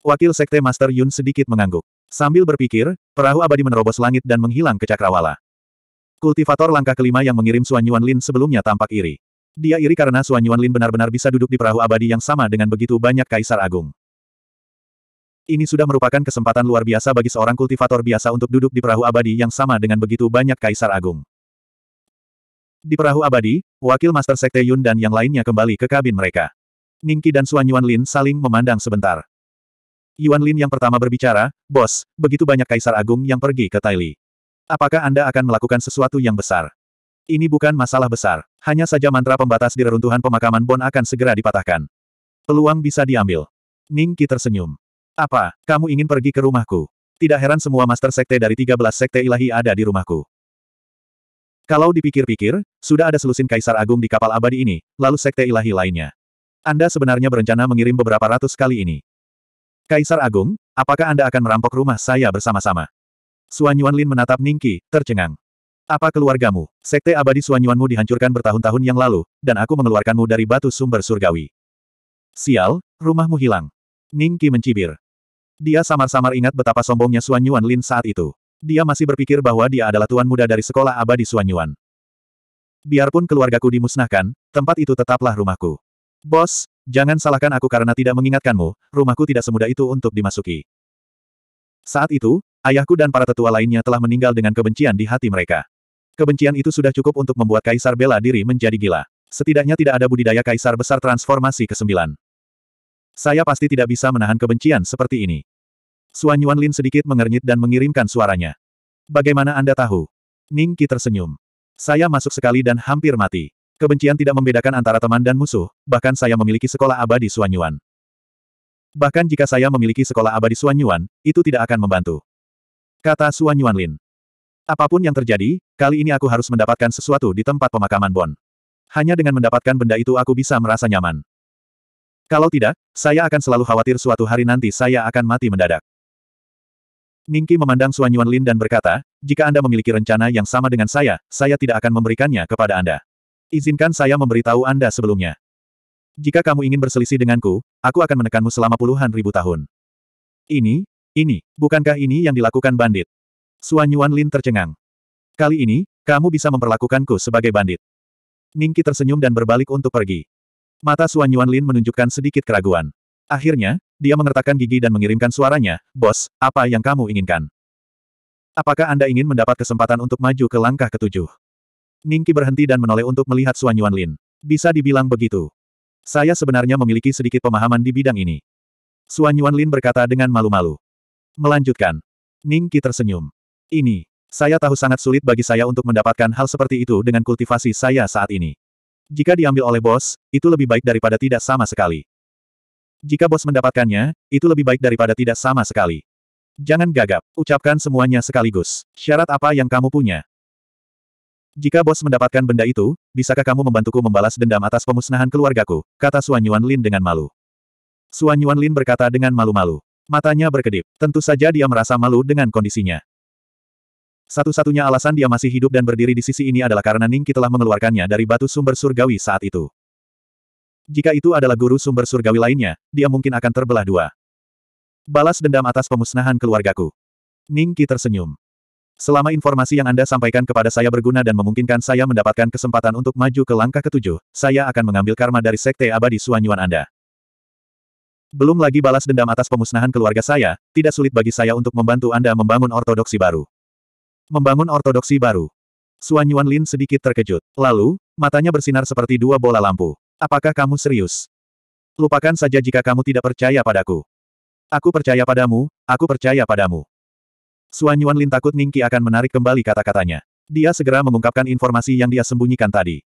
Wakil Sekte Master Yun sedikit mengangguk. Sambil berpikir, perahu abadi menerobos langit dan menghilang ke cakrawala. Kultivator langkah kelima yang mengirim Suan Yuan Lin sebelumnya tampak iri. Dia iri karena Suan Yuan Lin benar-benar bisa duduk di perahu abadi yang sama dengan begitu banyak kaisar agung. Ini sudah merupakan kesempatan luar biasa bagi seorang kultivator biasa untuk duduk di perahu abadi yang sama dengan begitu banyak kaisar agung. Di perahu abadi, wakil Master Sekte Yun dan yang lainnya kembali ke kabin mereka. Ningki dan Suanyuan Yuan Lin saling memandang sebentar. Yuan Lin yang pertama berbicara, Bos, begitu banyak kaisar agung yang pergi ke Taili. Apakah Anda akan melakukan sesuatu yang besar? Ini bukan masalah besar. Hanya saja mantra pembatas di reruntuhan pemakaman Bon akan segera dipatahkan. Peluang bisa diambil. Ningki tersenyum. Apa, kamu ingin pergi ke rumahku? Tidak heran semua master sekte dari 13 sekte ilahi ada di rumahku. Kalau dipikir-pikir, sudah ada selusin kaisar agung di kapal abadi ini, lalu sekte ilahi lainnya. Anda sebenarnya berencana mengirim beberapa ratus kali ini. Kaisar Agung, apakah Anda akan merampok rumah saya bersama-sama? Suan Lin menatap Ningki, tercengang. Apa keluargamu, sekte abadi Suan Yuanmu dihancurkan bertahun-tahun yang lalu, dan aku mengeluarkanmu dari batu sumber surgawi. Sial, rumahmu hilang. Ningki mencibir. Dia samar-samar ingat betapa sombongnya Suan Lin saat itu. Dia masih berpikir bahwa dia adalah tuan muda dari sekolah abadi Suan Yuan. Biarpun keluargaku dimusnahkan, tempat itu tetaplah rumahku. Bos, jangan salahkan aku karena tidak mengingatkanmu, rumahku tidak semudah itu untuk dimasuki. Saat itu, ayahku dan para tetua lainnya telah meninggal dengan kebencian di hati mereka. Kebencian itu sudah cukup untuk membuat Kaisar bela diri menjadi gila. Setidaknya tidak ada budidaya Kaisar besar transformasi ke-9. Saya pasti tidak bisa menahan kebencian seperti ini. Suanyuan Lin sedikit mengernyit dan mengirimkan suaranya. Bagaimana Anda tahu? Ning Qi tersenyum. Saya masuk sekali dan hampir mati. Kebencian tidak membedakan antara teman dan musuh, bahkan saya memiliki sekolah abadi Suanyuan. Bahkan jika saya memiliki sekolah abadi Suanyuan, itu tidak akan membantu. Kata Suanyuan Lin. Apapun yang terjadi, kali ini aku harus mendapatkan sesuatu di tempat pemakaman Bon. Hanya dengan mendapatkan benda itu aku bisa merasa nyaman. Kalau tidak, saya akan selalu khawatir suatu hari nanti saya akan mati mendadak. Ningki memandang Suan Yuan Lin dan berkata, jika Anda memiliki rencana yang sama dengan saya, saya tidak akan memberikannya kepada Anda. Izinkan saya memberitahu Anda sebelumnya. Jika kamu ingin berselisih denganku, aku akan menekanmu selama puluhan ribu tahun. Ini, ini, bukankah ini yang dilakukan bandit? Suan Yuan Lin tercengang. Kali ini, kamu bisa memperlakukanku sebagai bandit. Ningki tersenyum dan berbalik untuk pergi. Mata Suan Yuan Lin menunjukkan sedikit keraguan. Akhirnya, dia mengertakkan gigi dan mengirimkan suaranya, Bos, apa yang kamu inginkan? Apakah Anda ingin mendapat kesempatan untuk maju ke langkah ketujuh? Ningki berhenti dan menoleh untuk melihat Suan Yuan Lin. Bisa dibilang begitu. Saya sebenarnya memiliki sedikit pemahaman di bidang ini. Suan Yuan Lin berkata dengan malu-malu. Melanjutkan. Ningki tersenyum. Ini, saya tahu sangat sulit bagi saya untuk mendapatkan hal seperti itu dengan kultivasi saya saat ini. Jika diambil oleh bos, itu lebih baik daripada tidak sama sekali. Jika bos mendapatkannya, itu lebih baik daripada tidak sama sekali. Jangan gagap, ucapkan semuanya sekaligus. Syarat apa yang kamu punya? Jika bos mendapatkan benda itu, bisakah kamu membantuku membalas dendam atas pemusnahan keluargaku? Kata Suan Yuan Lin dengan malu. Suan Yuan Lin berkata dengan malu-malu. Matanya berkedip. Tentu saja dia merasa malu dengan kondisinya. Satu-satunya alasan dia masih hidup dan berdiri di sisi ini adalah karena Ningki telah mengeluarkannya dari batu sumber surgawi saat itu. Jika itu adalah guru sumber surgawi lainnya, dia mungkin akan terbelah dua. Balas dendam atas pemusnahan keluargaku. Ningki tersenyum. Selama informasi yang Anda sampaikan kepada saya berguna dan memungkinkan saya mendapatkan kesempatan untuk maju ke langkah ketujuh, saya akan mengambil karma dari Sekte Abadi Suanyuan Anda. Belum lagi balas dendam atas pemusnahan keluarga saya, tidak sulit bagi saya untuk membantu Anda membangun ortodoksi baru. Membangun ortodoksi baru. Suanyuan Lin sedikit terkejut. Lalu, matanya bersinar seperti dua bola lampu. Apakah kamu serius? Lupakan saja jika kamu tidak percaya padaku. Aku percaya padamu, aku percaya padamu. Suan Yuan Lin takut Ningki akan menarik kembali kata-katanya. Dia segera mengungkapkan informasi yang dia sembunyikan tadi.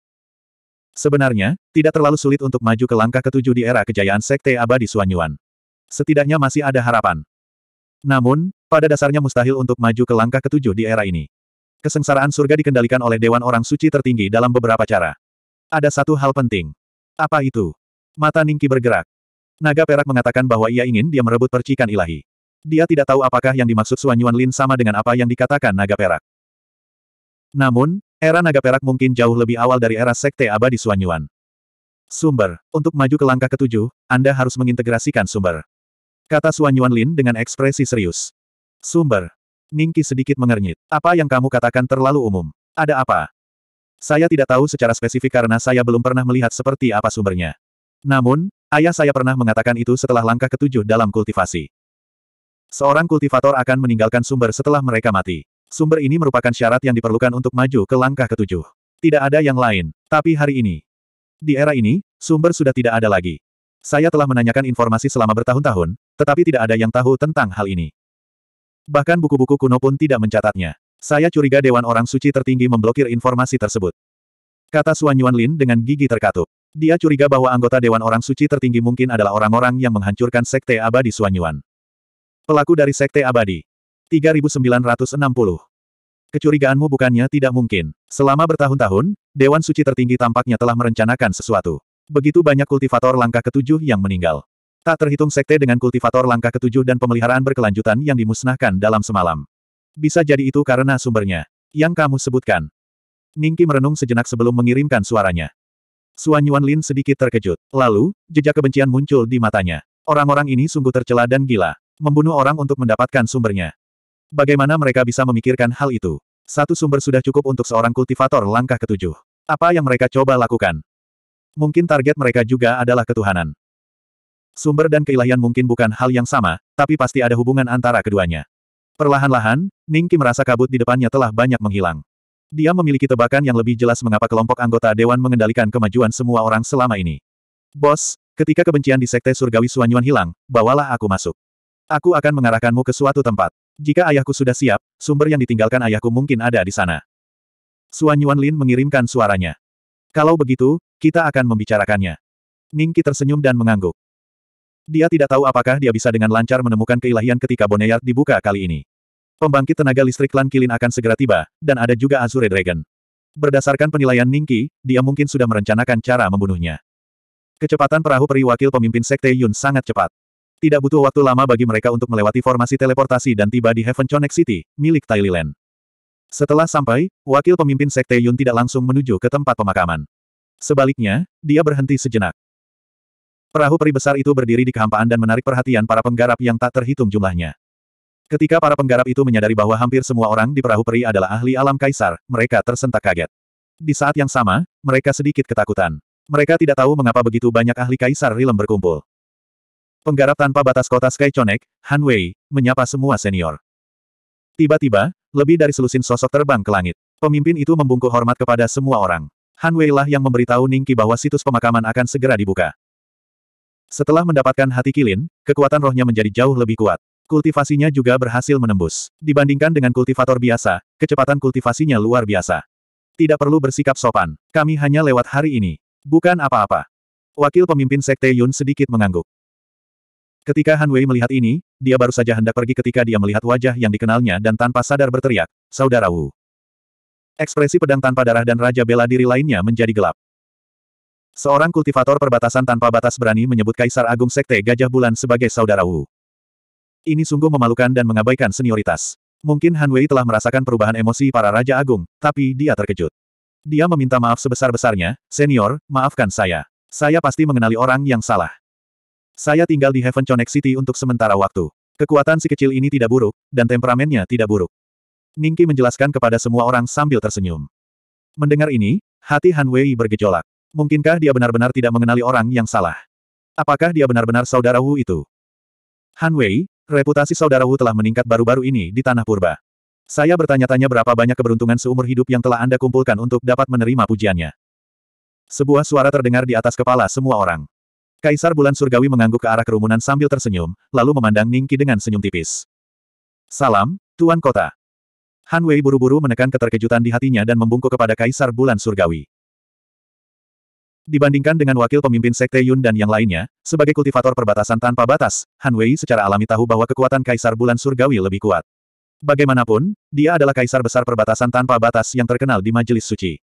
Sebenarnya, tidak terlalu sulit untuk maju ke langkah ketujuh di era kejayaan Sekte Abadi Suan Yuan. Setidaknya masih ada harapan. Namun, pada dasarnya mustahil untuk maju ke langkah ketujuh di era ini. Kesengsaraan surga dikendalikan oleh Dewan Orang Suci tertinggi dalam beberapa cara. Ada satu hal penting. Apa itu? Mata Ningki bergerak. Naga Perak mengatakan bahwa ia ingin dia merebut percikan ilahi. Dia tidak tahu apakah yang dimaksud Suan Yuan Lin sama dengan apa yang dikatakan naga perak. Namun, era naga perak mungkin jauh lebih awal dari era sekte abadi Suan Yuan. Sumber. Untuk maju ke langkah ketujuh, Anda harus mengintegrasikan sumber. Kata Suan Yuan Lin dengan ekspresi serius. Sumber. Ningki sedikit mengernyit. Apa yang kamu katakan terlalu umum. Ada apa? Saya tidak tahu secara spesifik karena saya belum pernah melihat seperti apa sumbernya. Namun, ayah saya pernah mengatakan itu setelah langkah ketujuh dalam kultivasi. Seorang kultivator akan meninggalkan sumber setelah mereka mati. Sumber ini merupakan syarat yang diperlukan untuk maju ke langkah ketujuh. Tidak ada yang lain, tapi hari ini. Di era ini, sumber sudah tidak ada lagi. Saya telah menanyakan informasi selama bertahun-tahun, tetapi tidak ada yang tahu tentang hal ini. Bahkan buku-buku kuno pun tidak mencatatnya. Saya curiga Dewan Orang Suci tertinggi memblokir informasi tersebut. Kata Suan Yuan Lin dengan gigi terkatup. Dia curiga bahwa anggota Dewan Orang Suci tertinggi mungkin adalah orang-orang yang menghancurkan Sekte Abadi Suan Yuan. Pelaku dari Sekte Abadi. 3960. Kecurigaanmu bukannya tidak mungkin. Selama bertahun-tahun, Dewan Suci tertinggi tampaknya telah merencanakan sesuatu. Begitu banyak kultivator langkah ketujuh yang meninggal. Tak terhitung sekte dengan kultivator langkah ketujuh dan pemeliharaan berkelanjutan yang dimusnahkan dalam semalam. Bisa jadi itu karena sumbernya. Yang kamu sebutkan. Ningki merenung sejenak sebelum mengirimkan suaranya. Suan Yuan Lin sedikit terkejut. Lalu, jejak kebencian muncul di matanya. Orang-orang ini sungguh tercela dan gila. Membunuh orang untuk mendapatkan sumbernya. Bagaimana mereka bisa memikirkan hal itu? Satu sumber sudah cukup untuk seorang kultivator langkah ketujuh. Apa yang mereka coba lakukan? Mungkin target mereka juga adalah ketuhanan. Sumber dan keilahian mungkin bukan hal yang sama, tapi pasti ada hubungan antara keduanya. Perlahan-lahan, Ning Ningki merasa kabut di depannya telah banyak menghilang. Dia memiliki tebakan yang lebih jelas mengapa kelompok anggota Dewan mengendalikan kemajuan semua orang selama ini. Bos, ketika kebencian di Sekte Surgawi Suanyuan hilang, bawalah aku masuk. Aku akan mengarahkanmu ke suatu tempat. Jika ayahku sudah siap, sumber yang ditinggalkan ayahku mungkin ada di sana. Suan Yuan Lin mengirimkan suaranya. Kalau begitu, kita akan membicarakannya. Ningki tersenyum dan mengangguk. Dia tidak tahu apakah dia bisa dengan lancar menemukan keilahian ketika Boneyard dibuka kali ini. Pembangkit tenaga listrik Lan Kilin akan segera tiba, dan ada juga Azure Dragon. Berdasarkan penilaian Ningki, dia mungkin sudah merencanakan cara membunuhnya. Kecepatan perahu peri wakil pemimpin Sekte Yun sangat cepat. Tidak butuh waktu lama bagi mereka untuk melewati formasi teleportasi dan tiba di Heaven Connect City, milik Thailand. Setelah sampai, wakil pemimpin Sekte Yun tidak langsung menuju ke tempat pemakaman. Sebaliknya, dia berhenti sejenak. Perahu peri besar itu berdiri di kehampaan dan menarik perhatian para penggarap yang tak terhitung jumlahnya. Ketika para penggarap itu menyadari bahwa hampir semua orang di perahu peri adalah ahli alam kaisar, mereka tersentak kaget. Di saat yang sama, mereka sedikit ketakutan. Mereka tidak tahu mengapa begitu banyak ahli kaisar Rilem berkumpul. Penggarap tanpa batas kota Sky Han Wei, menyapa semua senior. Tiba-tiba, lebih dari selusin sosok terbang ke langit. Pemimpin itu membungkuk hormat kepada semua orang. Han Wei lah yang memberitahu Ningqi bahwa situs pemakaman akan segera dibuka. Setelah mendapatkan hati Kilin, kekuatan rohnya menjadi jauh lebih kuat. Kultivasinya juga berhasil menembus. Dibandingkan dengan kultivator biasa, kecepatan kultivasinya luar biasa. Tidak perlu bersikap sopan. Kami hanya lewat hari ini. Bukan apa-apa. Wakil pemimpin Sekte Yun sedikit mengangguk. Ketika Han Wei melihat ini, dia baru saja hendak pergi ketika dia melihat wajah yang dikenalnya dan tanpa sadar berteriak, Saudara Wu. Ekspresi pedang tanpa darah dan Raja Bela Diri lainnya menjadi gelap. Seorang kultivator perbatasan tanpa batas berani menyebut Kaisar Agung Sekte Gajah Bulan sebagai Saudara Wu. Ini sungguh memalukan dan mengabaikan senioritas. Mungkin Han Wei telah merasakan perubahan emosi para Raja Agung, tapi dia terkejut. Dia meminta maaf sebesar-besarnya, Senior, maafkan saya. Saya pasti mengenali orang yang salah. Saya tinggal di Heaven Connect City untuk sementara waktu. Kekuatan si kecil ini tidak buruk, dan temperamennya tidak buruk. Ningki menjelaskan kepada semua orang sambil tersenyum. Mendengar ini, hati Han Wei bergejolak. Mungkinkah dia benar-benar tidak mengenali orang yang salah? Apakah dia benar-benar saudara Wu itu? Han Wei, reputasi saudara Wu telah meningkat baru-baru ini di Tanah Purba. Saya bertanya-tanya berapa banyak keberuntungan seumur hidup yang telah Anda kumpulkan untuk dapat menerima pujiannya. Sebuah suara terdengar di atas kepala semua orang. Kaisar Bulan Surgawi mengangguk ke arah kerumunan sambil tersenyum, lalu memandang Ningki dengan senyum tipis. Salam, Tuan Kota. Han Wei buru-buru menekan keterkejutan di hatinya dan membungkuk kepada Kaisar Bulan Surgawi. Dibandingkan dengan wakil pemimpin Sekte Yun dan yang lainnya, sebagai kultivator perbatasan tanpa batas, Han Wei secara alami tahu bahwa kekuatan Kaisar Bulan Surgawi lebih kuat. Bagaimanapun, dia adalah kaisar besar perbatasan tanpa batas yang terkenal di Majelis Suci.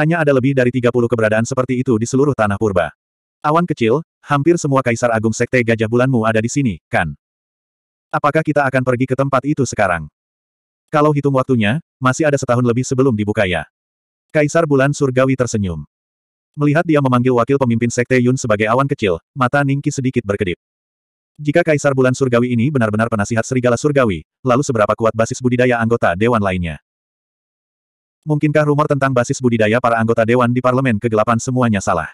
Hanya ada lebih dari 30 keberadaan seperti itu di seluruh tanah purba. Awan kecil, hampir semua kaisar agung sekte gajah bulanmu ada di sini, kan? Apakah kita akan pergi ke tempat itu sekarang? Kalau hitung waktunya, masih ada setahun lebih sebelum dibuka ya. Kaisar bulan surgawi tersenyum. Melihat dia memanggil wakil pemimpin sekte Yun sebagai awan kecil, mata Ningki sedikit berkedip. Jika kaisar bulan surgawi ini benar-benar penasihat serigala surgawi, lalu seberapa kuat basis budidaya anggota dewan lainnya? Mungkinkah rumor tentang basis budidaya para anggota dewan di parlemen kegelapan semuanya salah?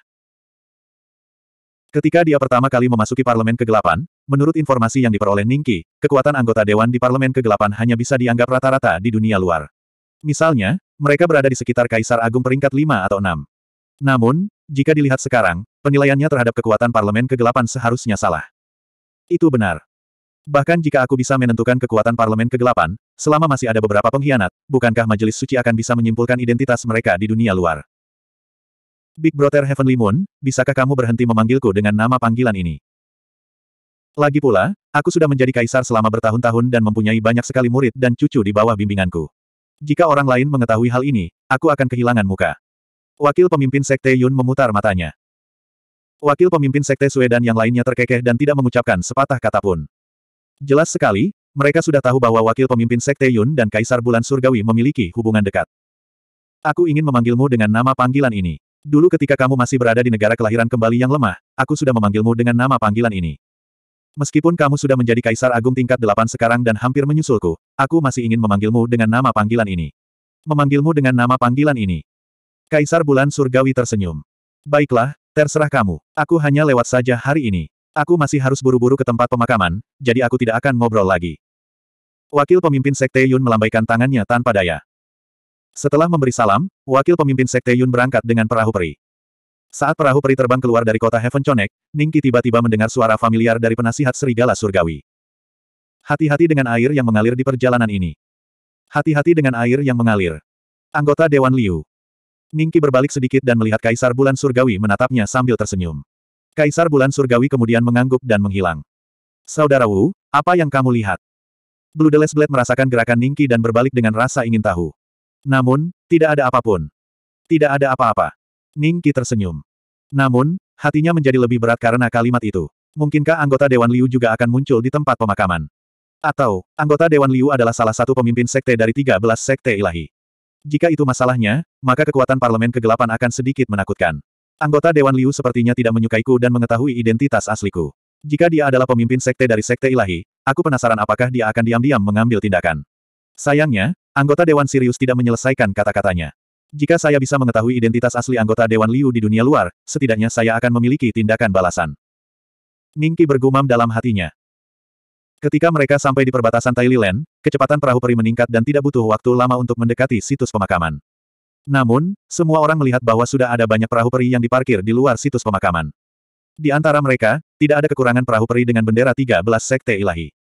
Ketika dia pertama kali memasuki Parlemen Kegelapan, menurut informasi yang diperoleh Ningki, kekuatan anggota Dewan di Parlemen Kegelapan hanya bisa dianggap rata-rata di dunia luar. Misalnya, mereka berada di sekitar Kaisar Agung peringkat 5 atau 6. Namun, jika dilihat sekarang, penilaiannya terhadap kekuatan Parlemen Kegelapan seharusnya salah. Itu benar. Bahkan jika aku bisa menentukan kekuatan Parlemen Kegelapan, selama masih ada beberapa pengkhianat, bukankah Majelis Suci akan bisa menyimpulkan identitas mereka di dunia luar? Big Brother Heavenly Moon, bisakah kamu berhenti memanggilku dengan nama panggilan ini? Lagi pula, aku sudah menjadi kaisar selama bertahun-tahun dan mempunyai banyak sekali murid dan cucu di bawah bimbinganku. Jika orang lain mengetahui hal ini, aku akan kehilangan muka. Wakil pemimpin Sekte Yun memutar matanya. Wakil pemimpin Sekte Sue dan yang lainnya terkekeh dan tidak mengucapkan sepatah kata pun. Jelas sekali, mereka sudah tahu bahwa wakil pemimpin Sekte Yun dan Kaisar Bulan Surgawi memiliki hubungan dekat. Aku ingin memanggilmu dengan nama panggilan ini. Dulu ketika kamu masih berada di negara kelahiran kembali yang lemah, aku sudah memanggilmu dengan nama panggilan ini. Meskipun kamu sudah menjadi kaisar agung tingkat delapan sekarang dan hampir menyusulku, aku masih ingin memanggilmu dengan nama panggilan ini. Memanggilmu dengan nama panggilan ini. Kaisar bulan surgawi tersenyum. Baiklah, terserah kamu. Aku hanya lewat saja hari ini. Aku masih harus buru-buru ke tempat pemakaman, jadi aku tidak akan ngobrol lagi. Wakil pemimpin Sekte Yun melambaikan tangannya tanpa daya. Setelah memberi salam, wakil pemimpin Sekte Yun berangkat dengan perahu peri. Saat perahu peri terbang keluar dari kota Heaven Connect, Ningki tiba-tiba mendengar suara familiar dari penasihat serigala surgawi. Hati-hati dengan air yang mengalir di perjalanan ini. Hati-hati dengan air yang mengalir. Anggota Dewan Liu. Ningki berbalik sedikit dan melihat Kaisar Bulan Surgawi menatapnya sambil tersenyum. Kaisar Bulan Surgawi kemudian mengangguk dan menghilang. Saudara Wu, apa yang kamu lihat? Blue Deles Blade merasakan gerakan Ningki dan berbalik dengan rasa ingin tahu. Namun, tidak ada apapun. Tidak ada apa-apa. Ning Qi tersenyum. Namun, hatinya menjadi lebih berat karena kalimat itu. Mungkinkah anggota Dewan Liu juga akan muncul di tempat pemakaman? Atau, anggota Dewan Liu adalah salah satu pemimpin sekte dari 13 sekte ilahi. Jika itu masalahnya, maka kekuatan parlemen kegelapan akan sedikit menakutkan. Anggota Dewan Liu sepertinya tidak menyukaiku dan mengetahui identitas asliku. Jika dia adalah pemimpin sekte dari sekte ilahi, aku penasaran apakah dia akan diam-diam mengambil tindakan. Sayangnya, Anggota Dewan Sirius tidak menyelesaikan kata-katanya. Jika saya bisa mengetahui identitas asli anggota Dewan Liu di dunia luar, setidaknya saya akan memiliki tindakan balasan. Ningki bergumam dalam hatinya. Ketika mereka sampai di perbatasan Thailand, kecepatan perahu peri meningkat dan tidak butuh waktu lama untuk mendekati situs pemakaman. Namun, semua orang melihat bahwa sudah ada banyak perahu peri yang diparkir di luar situs pemakaman. Di antara mereka, tidak ada kekurangan perahu peri dengan bendera 13 sekte ilahi.